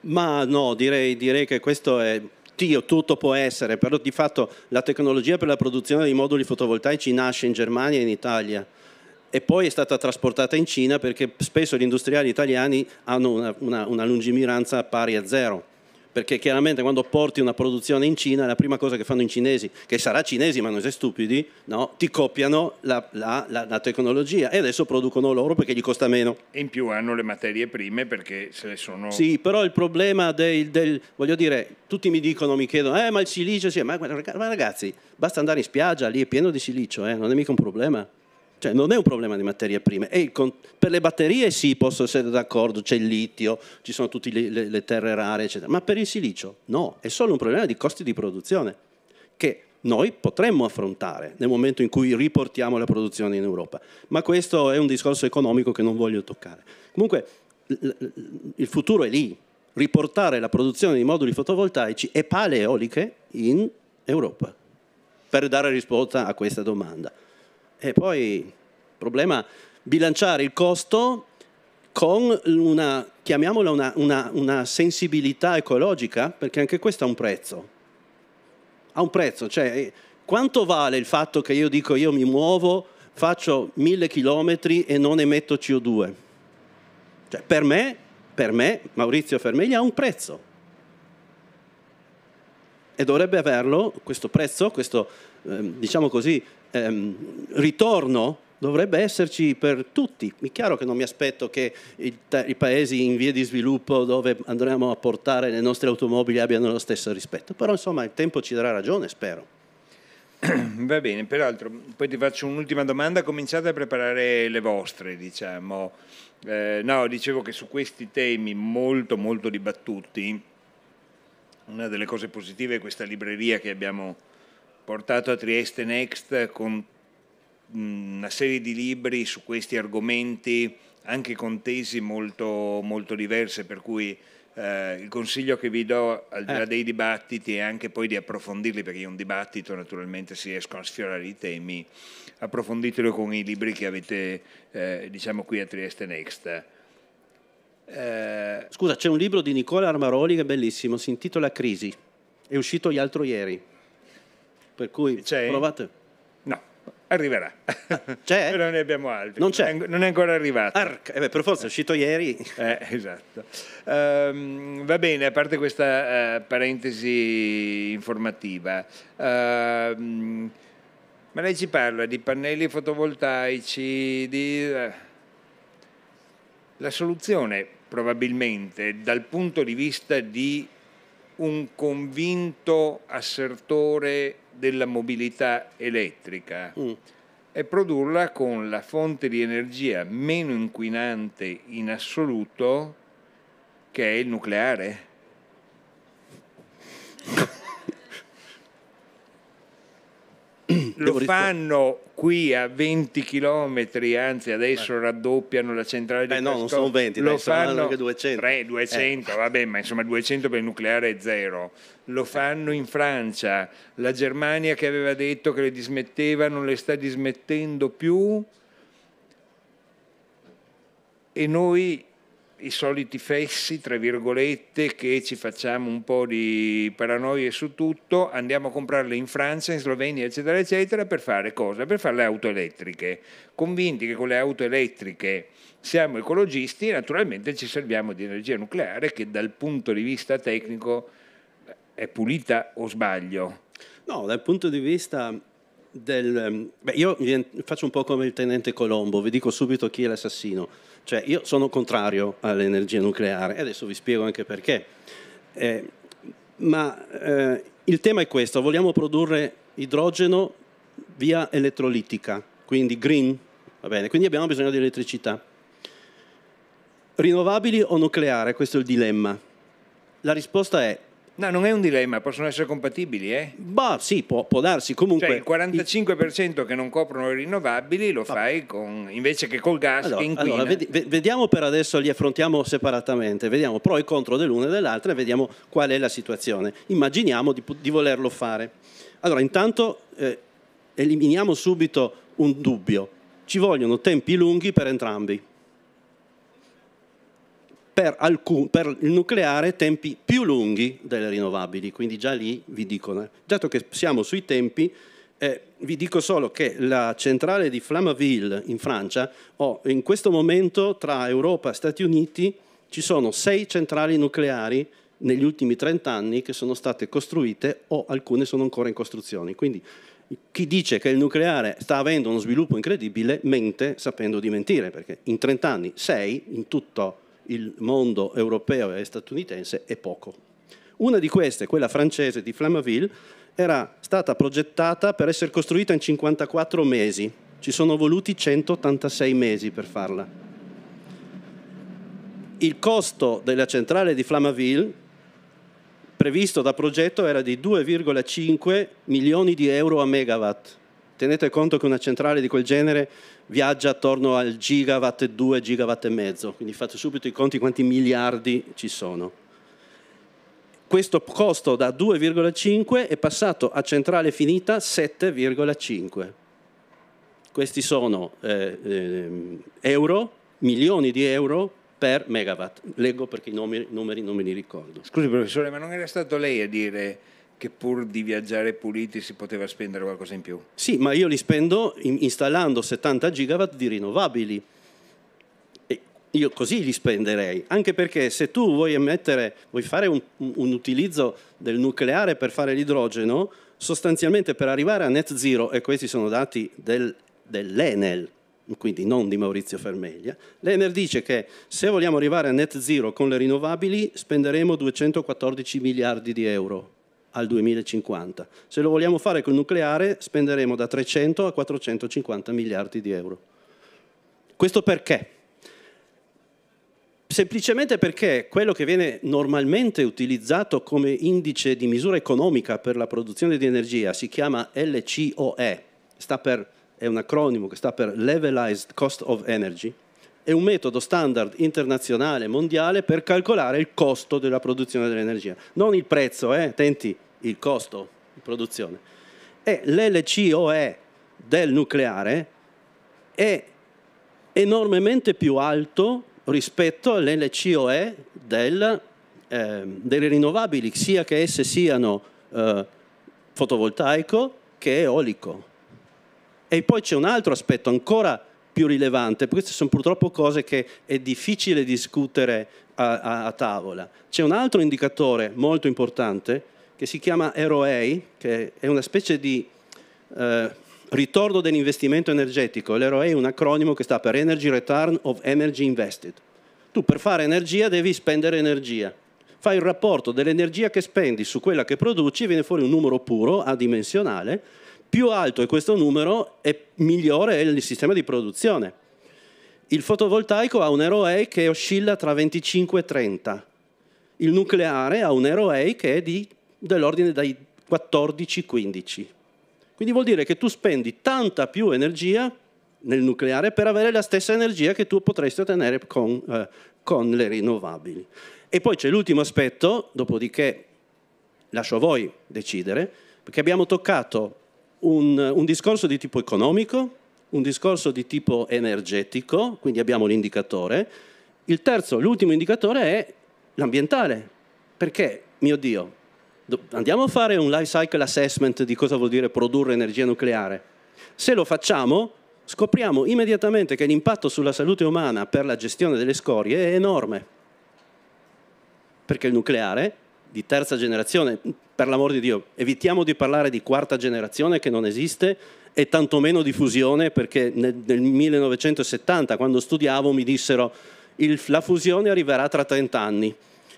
Ma no, direi, direi che questo è Tio, tutto può essere, però di fatto la tecnologia per la produzione di moduli fotovoltaici nasce in Germania e in Italia e poi è stata trasportata in Cina perché spesso gli industriali italiani hanno una, una, una lungimiranza pari a zero perché chiaramente quando porti una produzione in Cina, la prima cosa che fanno i cinesi, che sarà cinesi ma non sei stupidi, no? ti copiano la, la, la, la, tecnologia e adesso producono loro perché gli costa meno. E in più hanno le materie prime perché se le sono... Sì, però il problema del... del voglio dire, tutti mi dicono, mi chiedono, eh ma il silicio, sì, ma, ma ragazzi, basta andare in spiaggia, lì è pieno di silicio, eh, non è mica un problema. Cioè, non è un problema di materie prime. per le batterie sì, posso essere d'accordo, c'è il litio, ci sono tutte le, le, le, terre rare, eccetera. Ma per il silicio no, è solo un problema di costi di produzione che noi potremmo affrontare nel momento in cui riportiamo la produzione in Europa. Ma questo è un discorso economico che non voglio toccare. Comunque, il futuro è lì. Riportare la produzione di moduli fotovoltaici e paleoliche in Europa per dare risposta a questa domanda. E poi il problema bilanciare il costo con una, chiamiamola una, una, una sensibilità ecologica, perché anche questo ha un prezzo. Ha un prezzo, cioè eh, quanto vale il fatto che io dico io mi muovo, faccio mille chilometri e non emetto CO2? Cioè, per, me, per me, Maurizio Fermegli ha un prezzo e dovrebbe averlo questo prezzo, questo eh, diciamo così, ehm, ritorno dovrebbe esserci per tutti. È chiaro che non mi aspetto che i, i, paesi in via di sviluppo dove andremo a portare le nostre automobili abbiano lo stesso rispetto, però insomma il tempo ci darà ragione, spero. <clears throat> Va bene, peraltro poi ti faccio un'ultima domanda, cominciate a preparare le vostre, diciamo. Eh, no, dicevo che su questi temi molto molto dibattuti, una delle cose positive è questa libreria che abbiamo portato a Trieste Next con mm, una serie di libri su questi argomenti, anche con tesi molto, molto diverse, per cui eh, il consiglio che vi do al di là eh. dei dibattiti è anche poi di approfondirli, perché in un dibattito naturalmente si riescono a sfiorare i temi, approfonditelo con i libri che avete eh, diciamo qui a Trieste Next. Eh, Scusa, c'è un libro di Nicola Armaroli che è bellissimo, si intitola Crisi, è uscito l'altro ieri. Per cui C'è? provate. No, arriverà. c'è? <laughs> Però ne abbiamo altri. Non c'è? Non è ancora arrivato. Arca. Eh beh, per forza, è uscito ieri. Eh, esatto. Um, va bene, a parte questa uh, parentesi informativa. Uh, ma lei ci parla di pannelli fotovoltaici, di... Eh, la soluzione probabilmente dal punto di vista di un convinto assertore della mobilità elettrica mm. e produrla con la fonte di energia meno inquinante in assoluto che è il nucleare. <laughs> lo fanno qui a 20 km, anzi adesso Beh. raddoppiano la centrale di Beh, no, non sono 20, lo dai, fanno anche 200. 3, 200, eh. vabbè, ma insomma 200 per il nucleare è zero. Lo eh. fanno in Francia, la Germania che aveva detto che le dismetteva non le sta dismettendo più e noi i soliti fessi, tra virgolette, che ci facciamo un po' di paranoie su tutto, andiamo a comprarle in Francia, in Slovenia, eccetera, eccetera, per fare cosa? Per fare le auto elettriche. Convinti che con le auto elettriche siamo ecologisti, naturalmente ci serviamo di energia nucleare che dal punto di vista tecnico eh, è pulita o sbaglio? No, dal punto di vista del... Beh, io faccio un po' come il tenente Colombo, vi dico subito chi è l'assassino cioè io sono contrario all'energia nucleare e adesso vi spiego anche perché. Eh, ma eh, il tema è questo, vogliamo produrre idrogeno via elettrolitica, quindi green, va bene, quindi abbiamo bisogno di elettricità. Rinnovabili o nucleare? Questo è il dilemma. La risposta è No, non è un dilemma, possono essere compatibili, eh? Bah, sì, può, può darsi comunque. Cioè, il 45% i... che non coprono le rinnovabili lo ah. fai con, invece che col gas allora, che inquina. Allora, vedi, vediamo per adesso, li affrontiamo separatamente, vediamo pro e contro dell'una e dell'altra e vediamo qual è la situazione. Immaginiamo di, di volerlo fare. Allora, intanto eh, eliminiamo subito un dubbio. Ci vogliono tempi lunghi per entrambi per, alcun, per, il nucleare tempi più lunghi delle rinnovabili, quindi già lì vi dicono, eh, dato che siamo sui tempi, eh, vi dico solo che la centrale di Flammaville in Francia, oh, in questo momento tra Europa e Stati Uniti ci sono sei centrali nucleari negli ultimi 30 anni che sono state costruite o alcune sono ancora in costruzione. Quindi chi dice che il nucleare sta avendo uno sviluppo incredibile mente sapendo di mentire, perché in 30 anni 6 in tutto il mondo europeo e statunitense è poco. Una di queste, quella francese di Flamanville, era stata progettata per essere costruita in 54 mesi. Ci sono voluti 186 mesi per farla. Il costo della centrale di Flamanville, previsto da progetto, era di 2,5 milioni di euro a megawatt. Tenete conto che una centrale di quel genere viaggia attorno al gigawatt e 2, gigawatt e mezzo, quindi fate subito i conti quanti miliardi ci sono. Questo costo da 2,5 è passato a centrale finita 7,5. Questi sono eh, eh, euro, milioni di euro per megawatt. Leggo perché i numeri, numeri non me li ricordo. Scusi professore, ma non era stato lei a dire che pur di viaggiare puliti si poteva spendere qualcosa in più. Sì, ma io li spendo installando 70 gigawatt di rinnovabili. E io così li spenderei, anche perché se tu vuoi emettere, vuoi fare un, un utilizzo del nucleare per fare l'idrogeno, sostanzialmente per arrivare a net zero, e questi sono dati del, dell'Enel, quindi non di Maurizio Fermeglia, l'Ener dice che se vogliamo arrivare a net zero con le rinnovabili spenderemo 214 miliardi di euro al 2050. Se lo vogliamo fare col nucleare spenderemo da 300 a 450 miliardi di euro. Questo perché? Semplicemente perché quello che viene normalmente utilizzato come indice di misura economica per la produzione di energia si chiama LCOE, per, è un acronimo che sta per Levelized Cost of Energy, è un metodo standard internazionale mondiale per calcolare il costo della produzione dell'energia. Non il prezzo, eh, tenti, il costo di produzione. E l'LCOE del nucleare è enormemente più alto rispetto all'LCOE del, eh, delle rinnovabili, sia che esse siano eh, fotovoltaico che eolico. E poi c'è un altro aspetto ancora più rilevante, queste sono purtroppo cose che è difficile discutere a, eh, a, a tavola. C'è un altro indicatore molto importante che si chiama Eroei, che è una specie di eh, ritorno dell'investimento energetico. L'Eroei è un acronimo che sta per Energy Return of Energy Invested. Tu per fare energia devi spendere energia. Fai il rapporto dell'energia che spendi su quella che produci e viene fuori un numero puro, adimensionale. Più alto è questo numero e migliore è il sistema di produzione. Il fotovoltaico ha un ROA che oscilla tra 25 e 30. Il nucleare ha un ROA che è di dell'ordine dai 14-15. Quindi vuol dire che tu spendi tanta più energia nel nucleare per avere la stessa energia che tu potresti ottenere con, eh, con le rinnovabili. E poi c'è l'ultimo aspetto, dopodiché lascio a voi decidere, perché abbiamo toccato un, un discorso di tipo economico, un discorso di tipo energetico, quindi abbiamo l'indicatore. Il terzo, l'ultimo indicatore è l'ambientale, perché, mio Dio, andiamo a fare un life cycle assessment di cosa vuol dire produrre energia nucleare. Se lo facciamo, scopriamo immediatamente che l'impatto sulla salute umana per la gestione delle scorie è enorme. Perché il nucleare di terza generazione, per l'amor di Dio, evitiamo di parlare di quarta generazione che non esiste e tantomeno di fusione perché nel, 1970 quando studiavo mi dissero il, la fusione arriverà tra 30 anni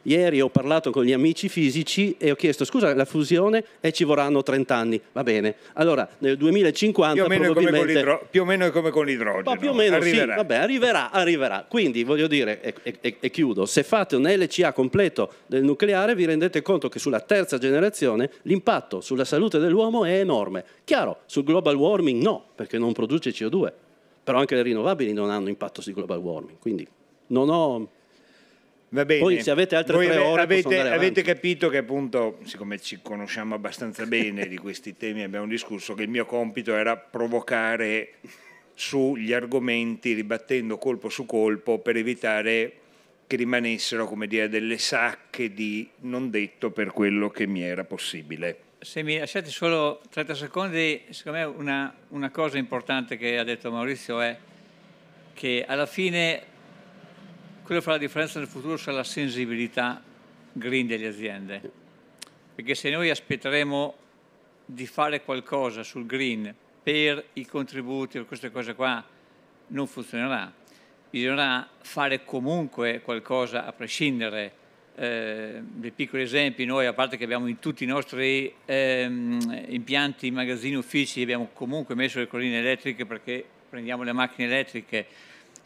Ieri ho parlato con gli amici fisici e ho chiesto scusa, la fusione e ci vorranno 30 anni, va bene. Allora, nel 2050 più o meno probabilmente... Come più o meno è come con l'idrogeno. Ma più o meno, arriverà. Sì, vabbè, arriverà, arriverà. Quindi, voglio dire, e, e, e chiudo, se fate un LCA completo del nucleare vi rendete conto che sulla terza generazione l'impatto sulla salute dell'uomo è enorme. Chiaro, sul global warming no, perché non produce CO2, però anche le rinnovabili non hanno impatto sul global warming, quindi non ho Va bene. Poi se avete altre Voi tre ore avete, avete capito che appunto, siccome ci conosciamo abbastanza bene di questi temi, abbiamo discusso che il mio compito era provocare sugli argomenti ribattendo colpo su colpo per evitare che rimanessero come dire delle sacche di non detto per quello che mi era possibile. Se mi lasciate solo 30 secondi, secondo me una, una cosa importante che ha detto Maurizio è che alla fine quello che farà la differenza nel futuro sarà cioè la sensibilità green delle aziende. Perché se noi aspetteremo di fare qualcosa sul green per i contributi, o queste cose qua, non funzionerà. Bisognerà fare comunque qualcosa a prescindere. Eh, dei piccoli esempi, noi a parte che abbiamo in tutti i nostri ehm, impianti, magazzini, uffici, abbiamo comunque messo le colline elettriche perché prendiamo le macchine elettriche,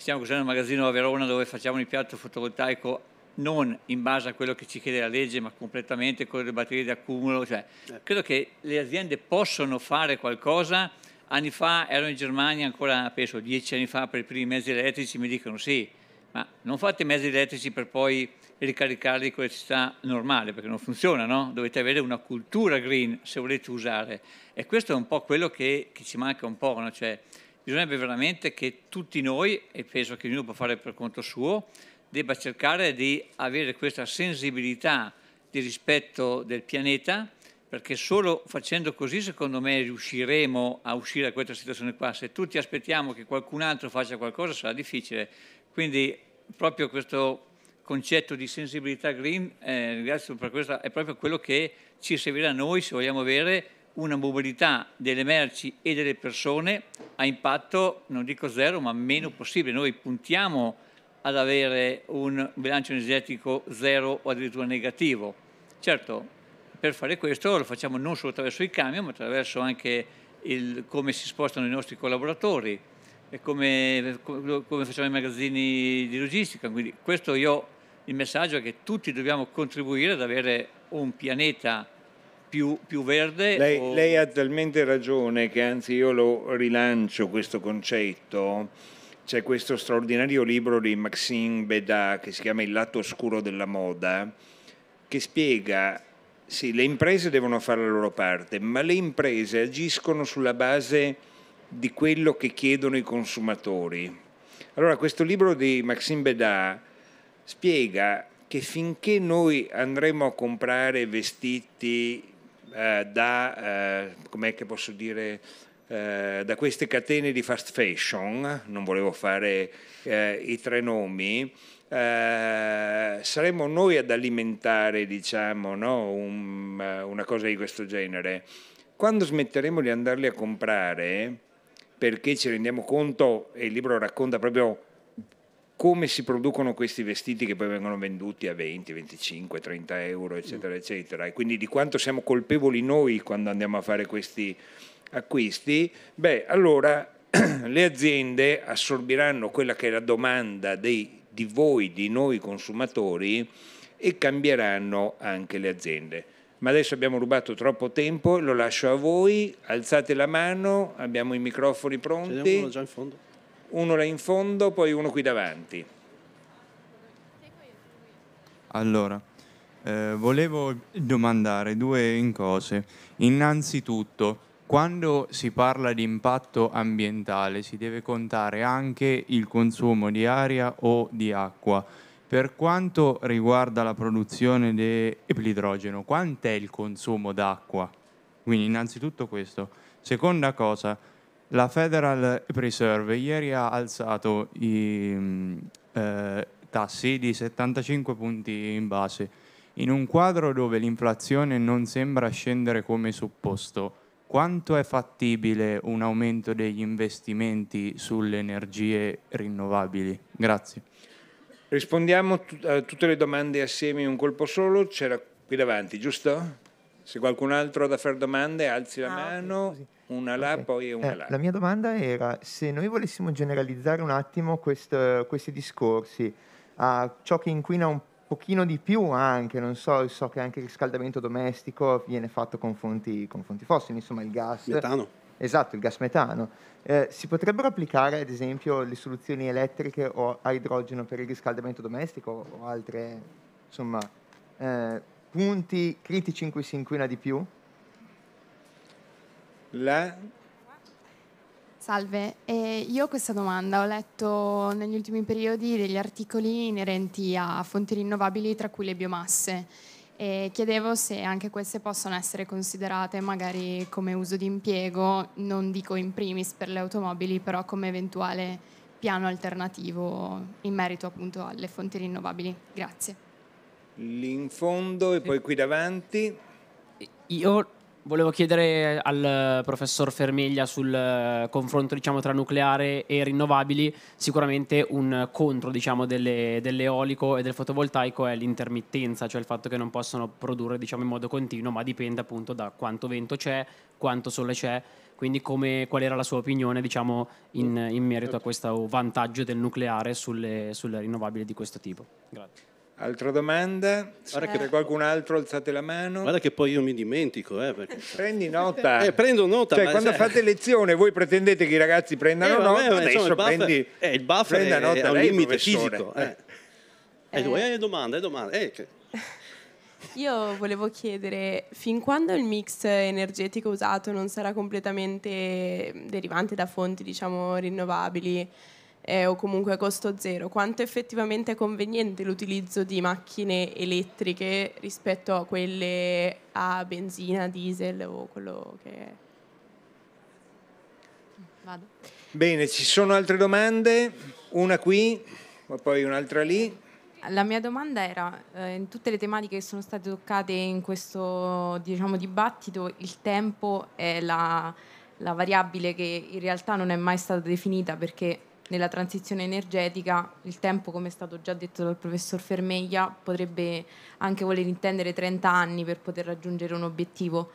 stiamo usando un magazzino a Verona dove facciamo un impianto fotovoltaico non in base a quello che ci chiede la legge, ma completamente con le batterie di accumulo. Cioè, eh. credo che le aziende possano fare qualcosa. Anni fa ero in Germania, ancora penso dieci anni fa, per i primi mezzi elettrici, mi dicono sì, ma non fate mezzi elettrici per poi ricaricarli con l'elettricità normale, perché non funziona, no? Dovete avere una cultura green se volete usare. E questo è un po' quello che, che ci manca un po', no? Cioè, Bisognerebbe veramente che tutti noi, e penso che ognuno può fare per conto suo, debba cercare di avere questa sensibilità di rispetto del pianeta, perché solo facendo così secondo me riusciremo a uscire da questa situazione qua. Se tutti aspettiamo che qualcun altro faccia qualcosa sarà difficile. Quindi proprio questo concetto di sensibilità green, eh, ringrazio per questo, è proprio quello che ci servirà a noi se vogliamo avere una mobilità delle merci e delle persone a impatto, non dico zero, ma meno possibile. Noi puntiamo ad avere un bilancio energetico zero o addirittura negativo. Certo, per fare questo lo facciamo non solo attraverso i camion, ma attraverso anche il, come si spostano i nostri collaboratori, come, come, facciamo i magazzini di logistica. Quindi questo io, il messaggio è che tutti dobbiamo contribuire ad avere un pianeta più, più verde? Lei, o... lei ha talmente ragione che anzi io lo rilancio questo concetto c'è questo straordinario libro di Maxime Beda che si chiama Il lato oscuro della moda, che spiega, sì, le imprese devono fare la loro parte, ma le imprese agiscono sulla base di quello che chiedono i consumatori. Allora questo libro di Maxime Beda spiega che finché noi andremo a comprare vestiti eh, da, eh, che posso dire, eh, da queste catene di fast fashion, non volevo fare eh, i tre nomi, eh, saremmo noi ad alimentare diciamo, no, un, eh, una cosa di questo genere. Quando smetteremo di andarli a comprare, perché ci rendiamo conto, e il libro racconta proprio come si producono questi vestiti che poi vengono venduti a 20, 25, 30 euro, eccetera, mm. eccetera, e quindi di quanto siamo colpevoli noi quando andiamo a fare questi acquisti, beh, allora <clears throat> le aziende assorbiranno quella che è la domanda dei, di voi, di noi consumatori e cambieranno anche le aziende. Ma adesso abbiamo rubato troppo tempo, lo lascio a voi, alzate la mano, abbiamo i microfoni pronti. Ce n'è uno già in fondo uno là in fondo, poi uno qui davanti. Allora, eh, volevo domandare due cose. Innanzitutto, quando si parla di impatto ambientale si deve contare anche il consumo di aria o di acqua. Per quanto riguarda la produzione dell'idrogeno, quant'è il consumo d'acqua? Quindi innanzitutto questo. Seconda cosa, la Federal Reserve ieri ha alzato i mm, eh, tassi di 75 punti in base, in un quadro dove l'inflazione non sembra scendere come supposto. Quanto è fattibile un aumento degli investimenti sulle energie rinnovabili? Grazie. Rispondiamo a eh, tutte le domande assieme in un colpo solo, c'era qui davanti, giusto? Se qualcun altro ha da fare domande, alzi la ah, mano, okay. una là, okay. poi una eh, là. La mia domanda era se noi volessimo generalizzare un attimo quest, questi discorsi a ciò che inquina un pochino di più anche, non so, so che anche il riscaldamento domestico viene fatto con fonti, con fonti fossili, insomma il gas. Metano. Esatto, il gas metano. Eh, si potrebbero applicare ad esempio le soluzioni elettriche o a idrogeno per il riscaldamento domestico o altre, insomma... Eh, punti critici in cui si inquina di più? La... Salve, eh, io ho questa domanda. Ho letto negli ultimi periodi degli articoli inerenti a fonti rinnovabili, tra cui le biomasse. E chiedevo se anche queste possono essere considerate magari come uso di impiego, non dico in primis per le automobili, però come eventuale piano alternativo in merito appunto alle fonti rinnovabili. Grazie. Lì in fondo e poi qui davanti. Io volevo chiedere al professor Fermiglia sul eh, confronto diciamo, tra nucleare e rinnovabili. Sicuramente un contro diciamo, delle, dell'eolico e del fotovoltaico è l'intermittenza, cioè il fatto che non possono produrre diciamo, in modo continuo, ma dipende appunto da quanto vento c'è, quanto sole c'è. Quindi come, qual era la sua opinione diciamo, in, in, merito a questo vantaggio del nucleare sulle, sulle rinnovabili di questo tipo? Grazie. Altra domanda? Se che... Cioè. qualcun altro alzate la mano. Guarda che poi io mi dimentico. Eh, perché... <laughs> Prendi nota. Eh, prendo nota. Cioè, quando se... fate lezione voi pretendete che i ragazzi prendano eh, vabbè, nota, adesso prendi... il buff, prendi, eh, il buffer prenda è, nota. È un limite fisico. Eh. Eh. Eh, eh, domanda, eh, domanda. Eh, che... <laughs> Io volevo chiedere, fin quando il mix energetico usato non sarà completamente derivante da fonti, diciamo, rinnovabili, eh, o comunque a costo zero, quanto effettivamente è conveniente l'utilizzo di macchine elettriche rispetto a quelle a benzina, diesel o quello che è. Vado. Bene, ci sono altre domande? Una qui, ma poi un'altra lì. La mia domanda era, eh, in tutte le tematiche che sono state toccate in questo diciamo, dibattito, il tempo è la, la variabile che in realtà non è mai stata definita perché nella transizione energetica il tempo, come è stato già detto dal professor Fermeglia, potrebbe anche voler intendere 30 anni per poter raggiungere un obiettivo.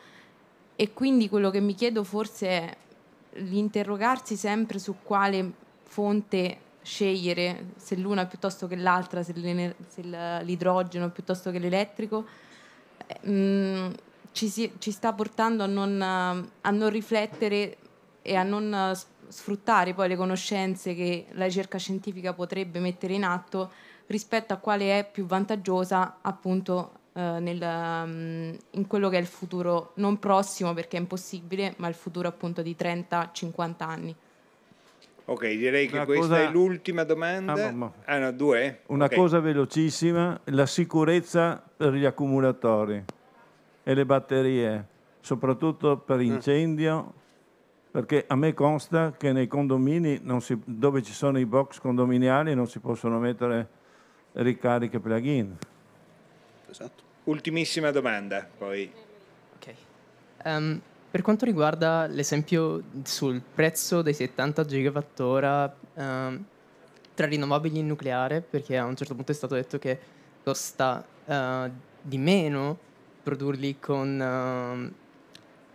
E quindi quello che mi chiedo forse è l'interrogarsi sempre su quale fonte scegliere, se l'una piuttosto che l'altra, se, l'idrogeno piuttosto che l'elettrico, eh, mm, ci, ci, sta portando a non, a non riflettere e a non sfruttare poi le conoscenze che la ricerca scientifica potrebbe mettere in atto rispetto a quale è più vantaggiosa appunto eh, nel, mm, in quello che è il futuro non prossimo perché è impossibile, ma il futuro appunto di 30-50 anni. Ok, direi che Una questa cosa... è l'ultima domanda. Ah, no, no. ah no, due? Una okay. cosa velocissima, la sicurezza per gli accumulatori e le batterie, soprattutto per mm. incendio. Mm perché a me consta che nei condomini si, dove ci sono i box condominiali non si possono mettere ricariche plug-in. Esatto. Ultimissima domanda, poi. Okay. Um, per quanto riguarda l'esempio sul prezzo dei 70 gigawattora um, tra rinnovabili e nucleare, perché a un certo punto è stato detto che costa uh, di meno produrli con... Uh,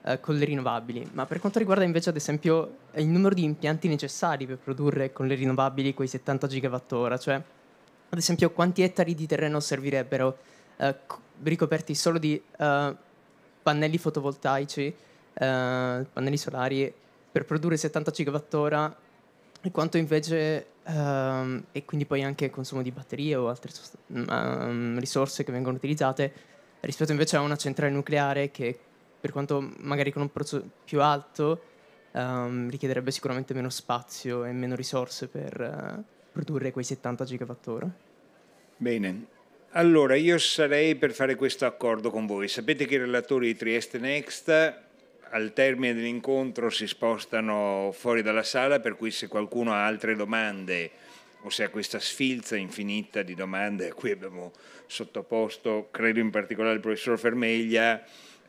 eh, con le rinnovabili, ma per quanto riguarda invece ad esempio il numero di impianti necessari per produrre con le rinnovabili quei 70 gigawattora, cioè ad esempio quanti ettari di terreno servirebbero eh, ricoperti solo di eh, pannelli fotovoltaici, eh, pannelli solari per produrre 70 gigawattora e quanto invece um, e quindi poi anche il consumo di batterie o altre sost- um, risorse che vengono utilizzate rispetto invece a una centrale nucleare che per quanto magari con un prezzo più alto um, richiederebbe sicuramente meno spazio e meno risorse per uh, produrre quei 70 gigawattora. Bene, allora io sarei per fare questo accordo con voi. Sapete che i relatori di Trieste Next al termine dell'incontro si spostano fuori dalla sala, per cui se qualcuno ha altre domande o se ha questa sfilza infinita di domande a cui abbiamo sottoposto, credo in particolare il professor Fermeglia,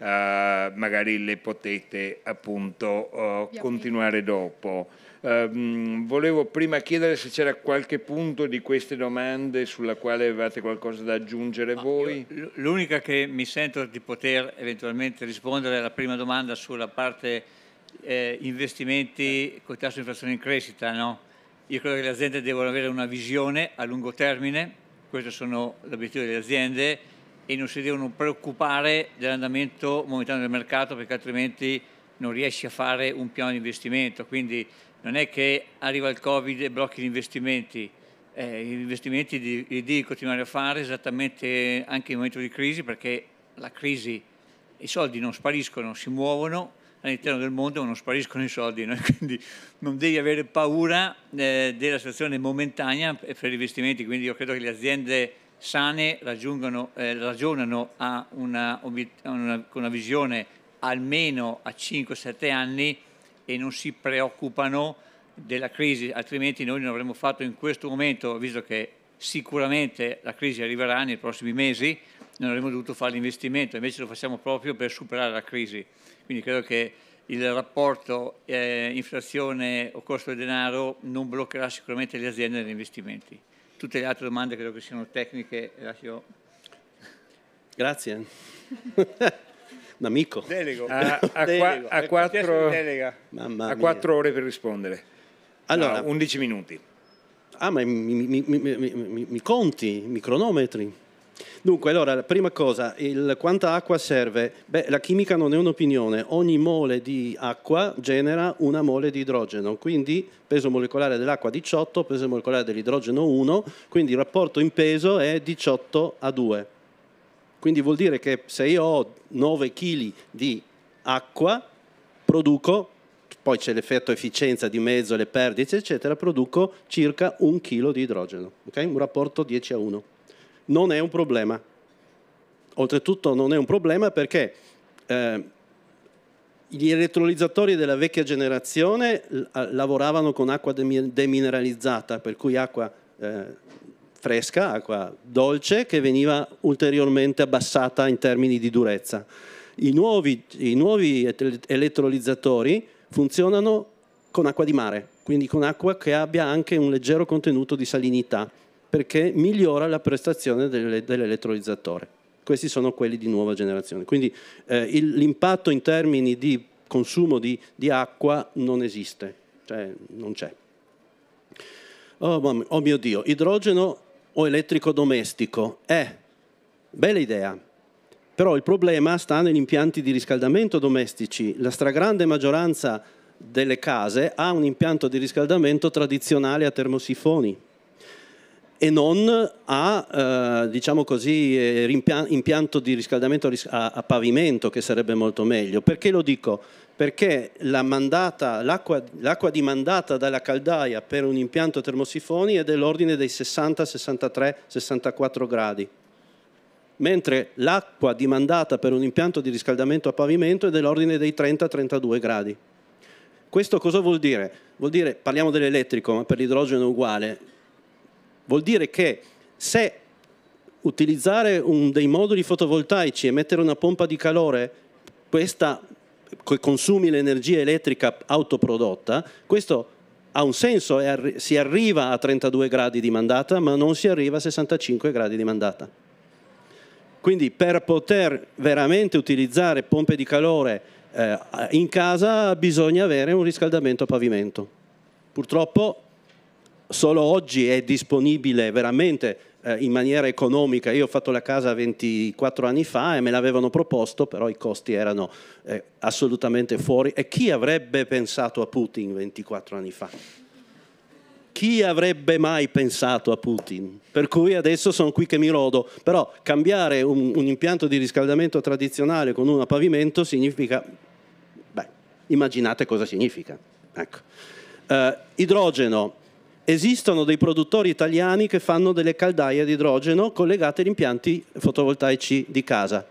eh, magari le potete appunto eh, continuare dopo. Ehm, volevo prima chiedere se c'era qualche punto di queste domande sulla quale avevate qualcosa da aggiungere ah, voi. Io, l'unica che mi sento di poter eventualmente rispondere alla prima domanda sulla parte eh, investimenti con tasso di inflazione in crescita. No? Io credo che le aziende devono avere una visione a lungo termine, questo sono l'obiettivo delle aziende e non si devono preoccupare dell'andamento momentaneo del mercato perché altrimenti non riesci a fare un piano di investimento. Quindi non è che arriva il Covid e blocchi gli investimenti, eh, gli investimenti li devi, devi continuare a fare esattamente anche in momento di crisi perché la crisi, i soldi non spariscono, si muovono all'interno del mondo ma non spariscono i soldi, no? <laughs> quindi non devi avere paura eh, della situazione momentanea per gli investimenti, quindi io credo che le aziende sane eh, ragionano a una, a una, con una visione almeno a 5-7 anni e non si preoccupano della crisi, altrimenti noi non avremmo fatto in questo momento, visto che sicuramente la crisi arriverà nei prossimi mesi, non avremmo dovuto fare l'investimento, invece lo facciamo proprio per superare la crisi. Quindi credo che il rapporto eh, inflazione o costo del denaro non bloccherà sicuramente le aziende negli investimenti. Tutte le altre domande credo che siano tecniche, lascio. Grazie. <laughs> Un amico. Delego. A, a, Delego. Qua, a, quattro, a quattro, ore per rispondere. Allora, no, 11 minuti. Ah, ma mi, mi, mi, mi conti, mi cronometri. Dunque, allora, la prima cosa, il, quanta acqua serve? Beh, la chimica non è un'opinione, ogni mole di acqua genera una mole di idrogeno, quindi peso molecolare dell'acqua 18, peso molecolare dell'idrogeno 1, quindi il rapporto in peso è 18 a 2. Quindi vuol dire che se io ho 9 kg di acqua, produco, poi c'è l'effetto efficienza di mezzo, le perdite, eccetera, produco circa un chilo di idrogeno, okay? un rapporto 10 a 1 non è un problema. Oltretutto non è un problema perché eh, gli elettrolizzatori della vecchia generazione lavoravano con acqua demineralizzata, per cui acqua eh, fresca, acqua dolce, che veniva ulteriormente abbassata in termini di durezza. I nuovi, i nuovi elettrolizzatori funzionano con acqua di mare, quindi con acqua che abbia anche un leggero contenuto di salinità perché migliora la prestazione dell'elettrolizzatore. Questi sono quelli di nuova generazione. Quindi eh, il, l'impatto in termini di consumo di, di acqua non esiste, cioè non c'è. Oh, oh, mio Dio, idrogeno o elettrico domestico? Eh, bella idea. Però il problema sta negli impianti di riscaldamento domestici. La stragrande maggioranza delle case ha un impianto di riscaldamento tradizionale a termosifoni e non a eh, diciamo così, eh, impianto di riscaldamento a, a, pavimento che sarebbe molto meglio. Perché lo dico? Perché l'acqua la dimandata dalla caldaia per un impianto termosifoni è dell'ordine dei 60, 63, 64 gradi mentre l'acqua dimandata per un impianto di riscaldamento a pavimento è dell'ordine dei 30-32 gradi. Questo cosa vuol dire? Vuol dire, parliamo dell'elettrico, ma per l'idrogeno è uguale, Vuol dire che se utilizzare un, dei moduli fotovoltaici e mettere una pompa di calore, questa che consumi l'energia elettrica autoprodotta, questo ha un senso, arri si arriva a 32 gradi di mandata, ma non si arriva a 65 gradi di mandata. Quindi per poter veramente utilizzare pompe di calore eh, in casa bisogna avere un riscaldamento a pavimento. Purtroppo solo oggi è disponibile veramente eh, in maniera economica. Io ho fatto la casa 24 anni fa e me l'avevano proposto, però i costi erano eh, assolutamente fuori. E chi avrebbe pensato a Putin 24 anni fa? Chi avrebbe mai pensato a Putin? Per cui adesso sono qui che mi rodo, però cambiare un, un impianto di riscaldamento tradizionale con uno a pavimento significa, beh, immaginate cosa significa. Ecco. Uh, idrogeno, esistono dei produttori italiani che fanno delle caldaie ad idrogeno collegate agli impianti fotovoltaici di casa.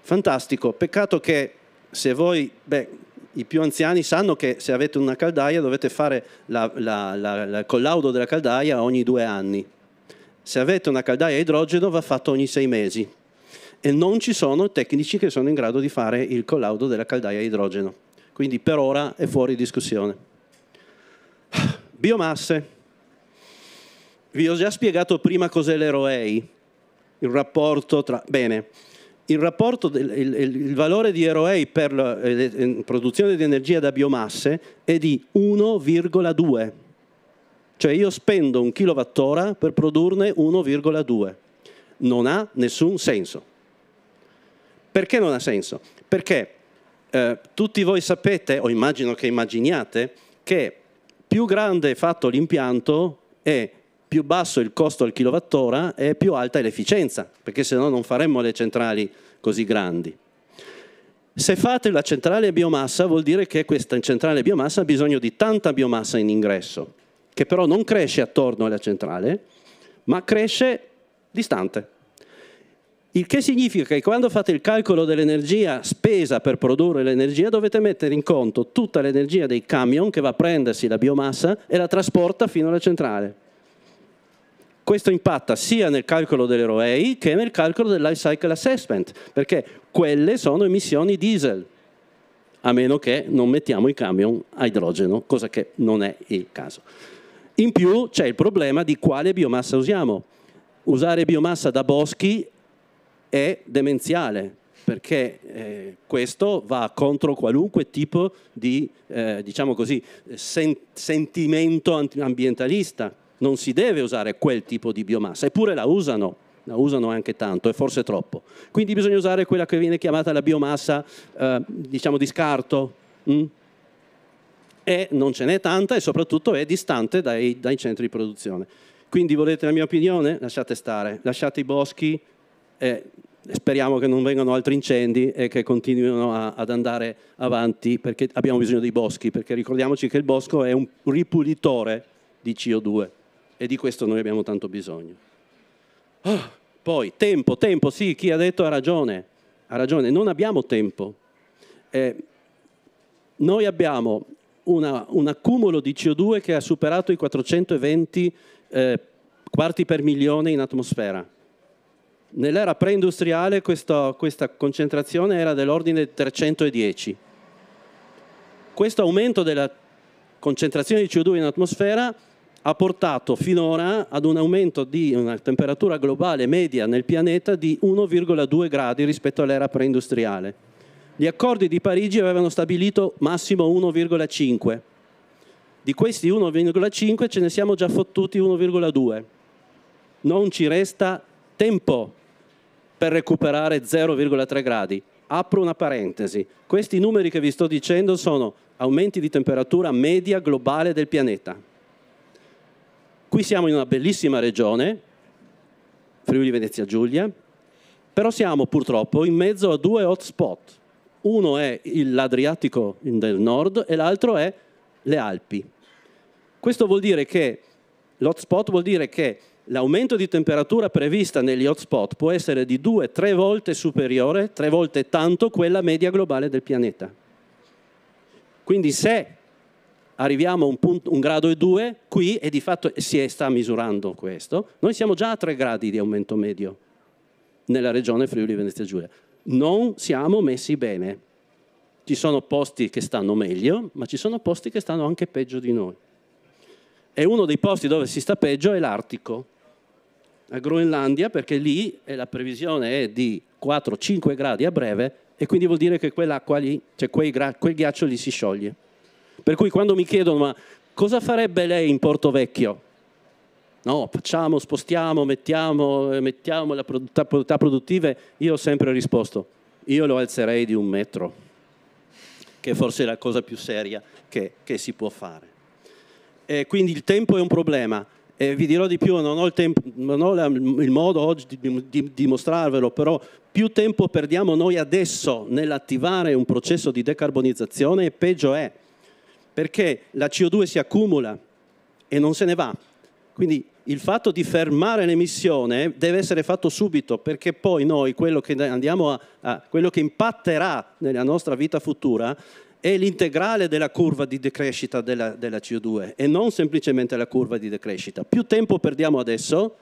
Fantastico, peccato che se voi, beh, i più anziani sanno che se avete una caldaia dovete fare il collaudo della caldaia ogni due anni. Se avete una caldaia a idrogeno va fatto ogni sei mesi e non ci sono tecnici che sono in grado di fare il collaudo della caldaia a idrogeno. Quindi per ora è fuori discussione. <sighs> Biomasse vi ho già spiegato prima cos'è l'eroei, il rapporto tra... Bene, il, rapporto del, il, il valore di eroei per la eh, produzione di energia da biomasse è di 1,2. Cioè io spendo un kilowattora per produrne 1,2. Non ha nessun senso. Perché non ha senso? Perché eh, tutti voi sapete, o immagino che immaginiate, che più grande è fatto l'impianto e più basso il costo al kilowattora e più alta è l'efficienza, perché se no non faremmo le centrali così grandi. Se fate la centrale a biomassa vuol dire che questa centrale a biomassa ha bisogno di tanta biomassa in ingresso, che però non cresce attorno alla centrale, ma cresce distante. Il che significa che quando fate il calcolo dell'energia spesa per produrre l'energia dovete mettere in conto tutta l'energia dei camion che va a prendersi la biomassa e la trasporta fino alla centrale. Questo impatta sia nel calcolo delle ROEI che nel calcolo del life cycle assessment, perché quelle sono emissioni diesel, a meno che non mettiamo i camion a idrogeno, cosa che non è il caso. In più c'è il problema di quale biomassa usiamo. Usare biomassa da boschi è demenziale, perché eh, questo va contro qualunque tipo di eh, diciamo così, sen sentimento ambientalista non si deve usare quel tipo di biomassa, eppure la usano, la usano anche tanto e forse troppo. Quindi bisogna usare quella che viene chiamata la biomassa, eh, diciamo, di scarto. Mm? E non ce n'è tanta e soprattutto è distante dai, dai centri di produzione. Quindi volete la mia opinione? Lasciate stare, lasciate i boschi e speriamo che non vengano altri incendi e che continuino a, ad andare avanti perché abbiamo bisogno dei boschi, perché ricordiamoci che il bosco è un ripulitore di CO2 e di questo noi abbiamo tanto bisogno. Oh, poi, tempo, tempo, sì, chi ha detto ha ragione, ha ragione, non abbiamo tempo. Eh, noi abbiamo una, un accumulo di CO2 che ha superato i 420 eh, quarti per milione in atmosfera. Nell'era preindustriale questa, questa concentrazione era dell'ordine 310. Questo aumento della concentrazione di CO2 in atmosfera ha portato finora ad un aumento di una temperatura globale media nel pianeta di 1,2 gradi rispetto all'era preindustriale. Gli accordi di Parigi avevano stabilito massimo 1,5. Di questi 1,5 ce ne siamo già fottuti 1,2. Non ci resta tempo per recuperare 0,3 gradi. Apro una parentesi. Questi numeri che vi sto dicendo sono aumenti di temperatura media globale del pianeta Qui siamo in una bellissima regione, Friuli Venezia Giulia, però siamo purtroppo in mezzo a due hotspot. Uno è l'Adriatico del nord e l'altro è le Alpi. Questo vuol dire che l'hotspot vuol dire che l'aumento di temperatura prevista negli hotspot può essere di 2 tre volte superiore, tre volte tanto quella media globale del pianeta. Quindi se arriviamo a un, punto, un grado e due qui e di fatto si è, sta misurando questo. Noi siamo già a tre gradi di aumento medio nella regione Friuli Venezia Giulia. Non siamo messi bene. Ci sono posti che stanno meglio, ma ci sono posti che stanno anche peggio di noi. E uno dei posti dove si sta peggio è l'Artico, la Groenlandia, perché lì eh, la previsione è di 4-5 gradi a breve e quindi vuol dire che quell'acqua lì, cioè quel ghiaccio lì si scioglie. Per cui quando mi chiedono ma cosa farebbe lei in Porto Vecchio? No, facciamo, spostiamo, mettiamo, eh, mettiamo le proprietà produttive, io ho sempre risposto, io lo alzerei di un metro, che forse è la cosa più seria che, che si può fare. E quindi il tempo è un problema, e vi dirò di più, non ho il, tempo, non ho il modo oggi di dimostrarvelo, però più tempo perdiamo noi adesso nell'attivare un processo di decarbonizzazione, peggio è perché la CO2 si accumula e non se ne va. Quindi il fatto di fermare l'emissione deve essere fatto subito perché poi noi quello che, a, a, quello che impatterà nella nostra vita futura è l'integrale della curva di decrescita della, della CO2 e non semplicemente la curva di decrescita. Più tempo perdiamo adesso,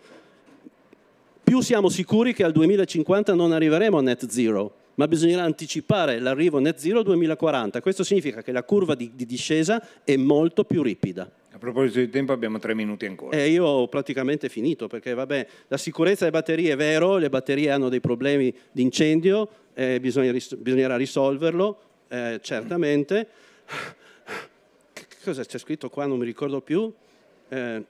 più siamo sicuri che al 2050 non arriveremo a net zero ma bisognerà anticipare l'arrivo net zero 2040. Questo significa che la curva di, di discesa è molto più ripida. A proposito di tempo abbiamo tre minuti ancora. Eh, io ho praticamente finito perché vabbè, la sicurezza delle batterie è vero, le batterie hanno dei problemi di incendio, eh, bisogna ris- bisognerà risolverlo, eh, certamente. Cosa c'è scritto qua? Non mi ricordo più. Eh,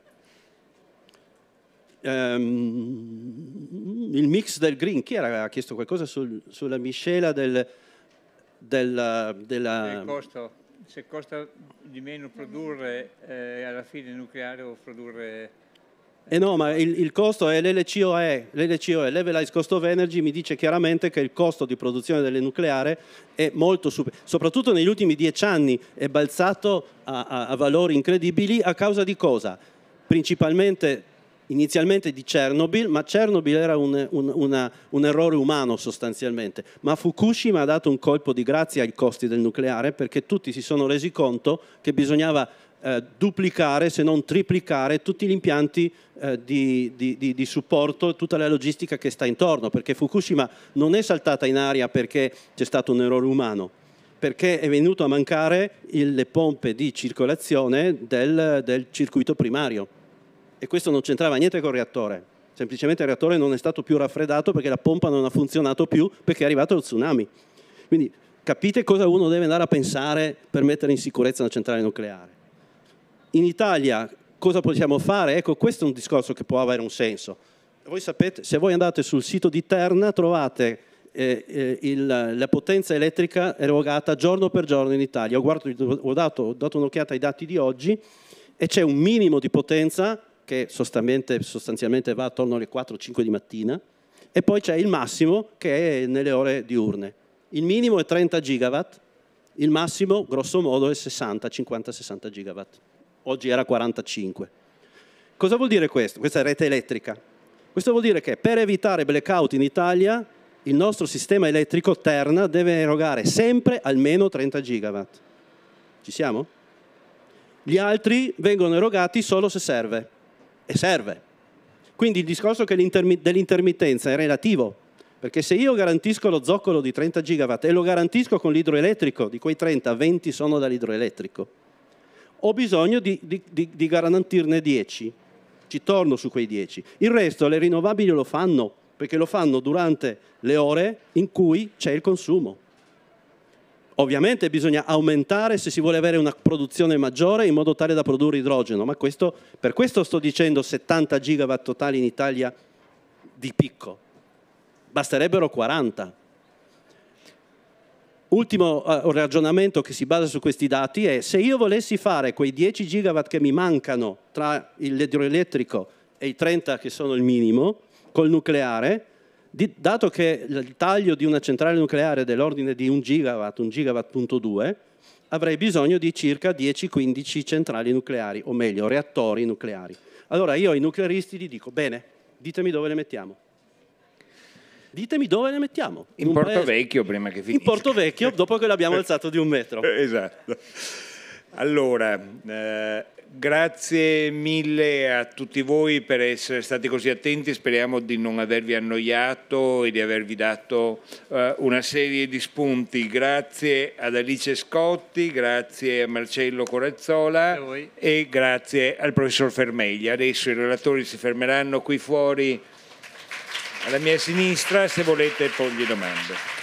ehm, il mix del green, chi era, aveva chiesto qualcosa sul, sulla miscela del, del, della... costo. Se costa di meno produrre eh, alla fine nucleare o produrre... Eh no, ma il, il costo è l'LCOE, l'LCOE, l'Evelized Cost of Energy, mi dice chiaramente che il costo di produzione del nucleare è molto superiore, soprattutto negli ultimi dieci anni è balzato a, a, a valori incredibili a causa di cosa? Principalmente inizialmente di Chernobyl, ma Chernobyl era un, un, una, un, errore umano sostanzialmente, ma Fukushima ha dato un colpo di grazia ai costi del nucleare perché tutti si sono resi conto che bisognava eh, duplicare, se non triplicare, tutti gli impianti eh, di, di, di, di, supporto e tutta la logistica che sta intorno, perché Fukushima non è saltata in aria perché c'è stato un errore umano, perché è venuto a mancare il, le pompe di circolazione del, del circuito primario e questo non c'entrava niente col reattore, semplicemente il reattore non è stato più raffreddato perché la pompa non ha funzionato più perché è arrivato lo tsunami. Quindi capite cosa uno deve andare a pensare per mettere in sicurezza una centrale nucleare. In Italia cosa possiamo fare? Ecco, questo è un discorso che può avere un senso. Voi sapete, se voi andate sul sito di Terna trovate eh, eh, il, la potenza elettrica erogata giorno per giorno in Italia. Ho, guardato, ho, dato, ho dato un'occhiata ai dati di oggi e c'è un minimo di potenza che sostanzialmente, sostanzialmente va attorno alle 4-5 di mattina, e poi c'è il massimo che è nelle ore diurne. Il minimo è 30 gigawatt, il massimo grosso modo è 60, 50, 60 gigawatt. Oggi era 45. Cosa vuol dire questo? Questa è rete elettrica. Questo vuol dire che per evitare blackout in Italia il nostro sistema elettrico Terna deve erogare sempre almeno 30 gigawatt. Ci siamo? Gli altri vengono erogati solo se serve e serve. Quindi il discorso dell'intermittenza è relativo, perché se io garantisco lo zoccolo di 30 gigawatt e lo garantisco con l'idroelettrico, di quei 30, 20 sono dall'idroelettrico, ho bisogno di, di, di, di garantirne 10, ci torno su quei 10. Il resto le rinnovabili lo fanno, perché lo fanno durante le ore in cui c'è il consumo. Ovviamente bisogna aumentare se si vuole avere una produzione maggiore in modo tale da produrre idrogeno, ma questo, per questo sto dicendo 70 gigawatt totali in Italia di picco, basterebbero 40. Ultimo eh, ragionamento che si basa su questi dati è se io volessi fare quei 10 gigawatt che mi mancano tra l'idroelettrico e i 30 che sono il minimo col nucleare, dato che il taglio di una centrale nucleare dell'ordine di 1 gigawatt, 1 gigawatt.2, avrei bisogno di circa 10-15 centrali nucleari, o meglio, reattori nucleari. Allora io ai nuclearisti gli dico, bene, ditemi dove le mettiamo. Ditemi dove le mettiamo. In, in Porto paese... Vecchio prima che finisca. In Porto Vecchio dopo che l'abbiamo <laughs> alzato di un metro. esatto. Allora, eh, Grazie mille a tutti voi per essere stati così attenti, speriamo di non avervi annoiato e di avervi dato eh, una serie di spunti. Grazie ad Alice Scotti, grazie a Marcello Corazzola e grazie al professor Fermeglia. Adesso i relatori si fermeranno qui fuori alla mia sinistra se volete porgli domande.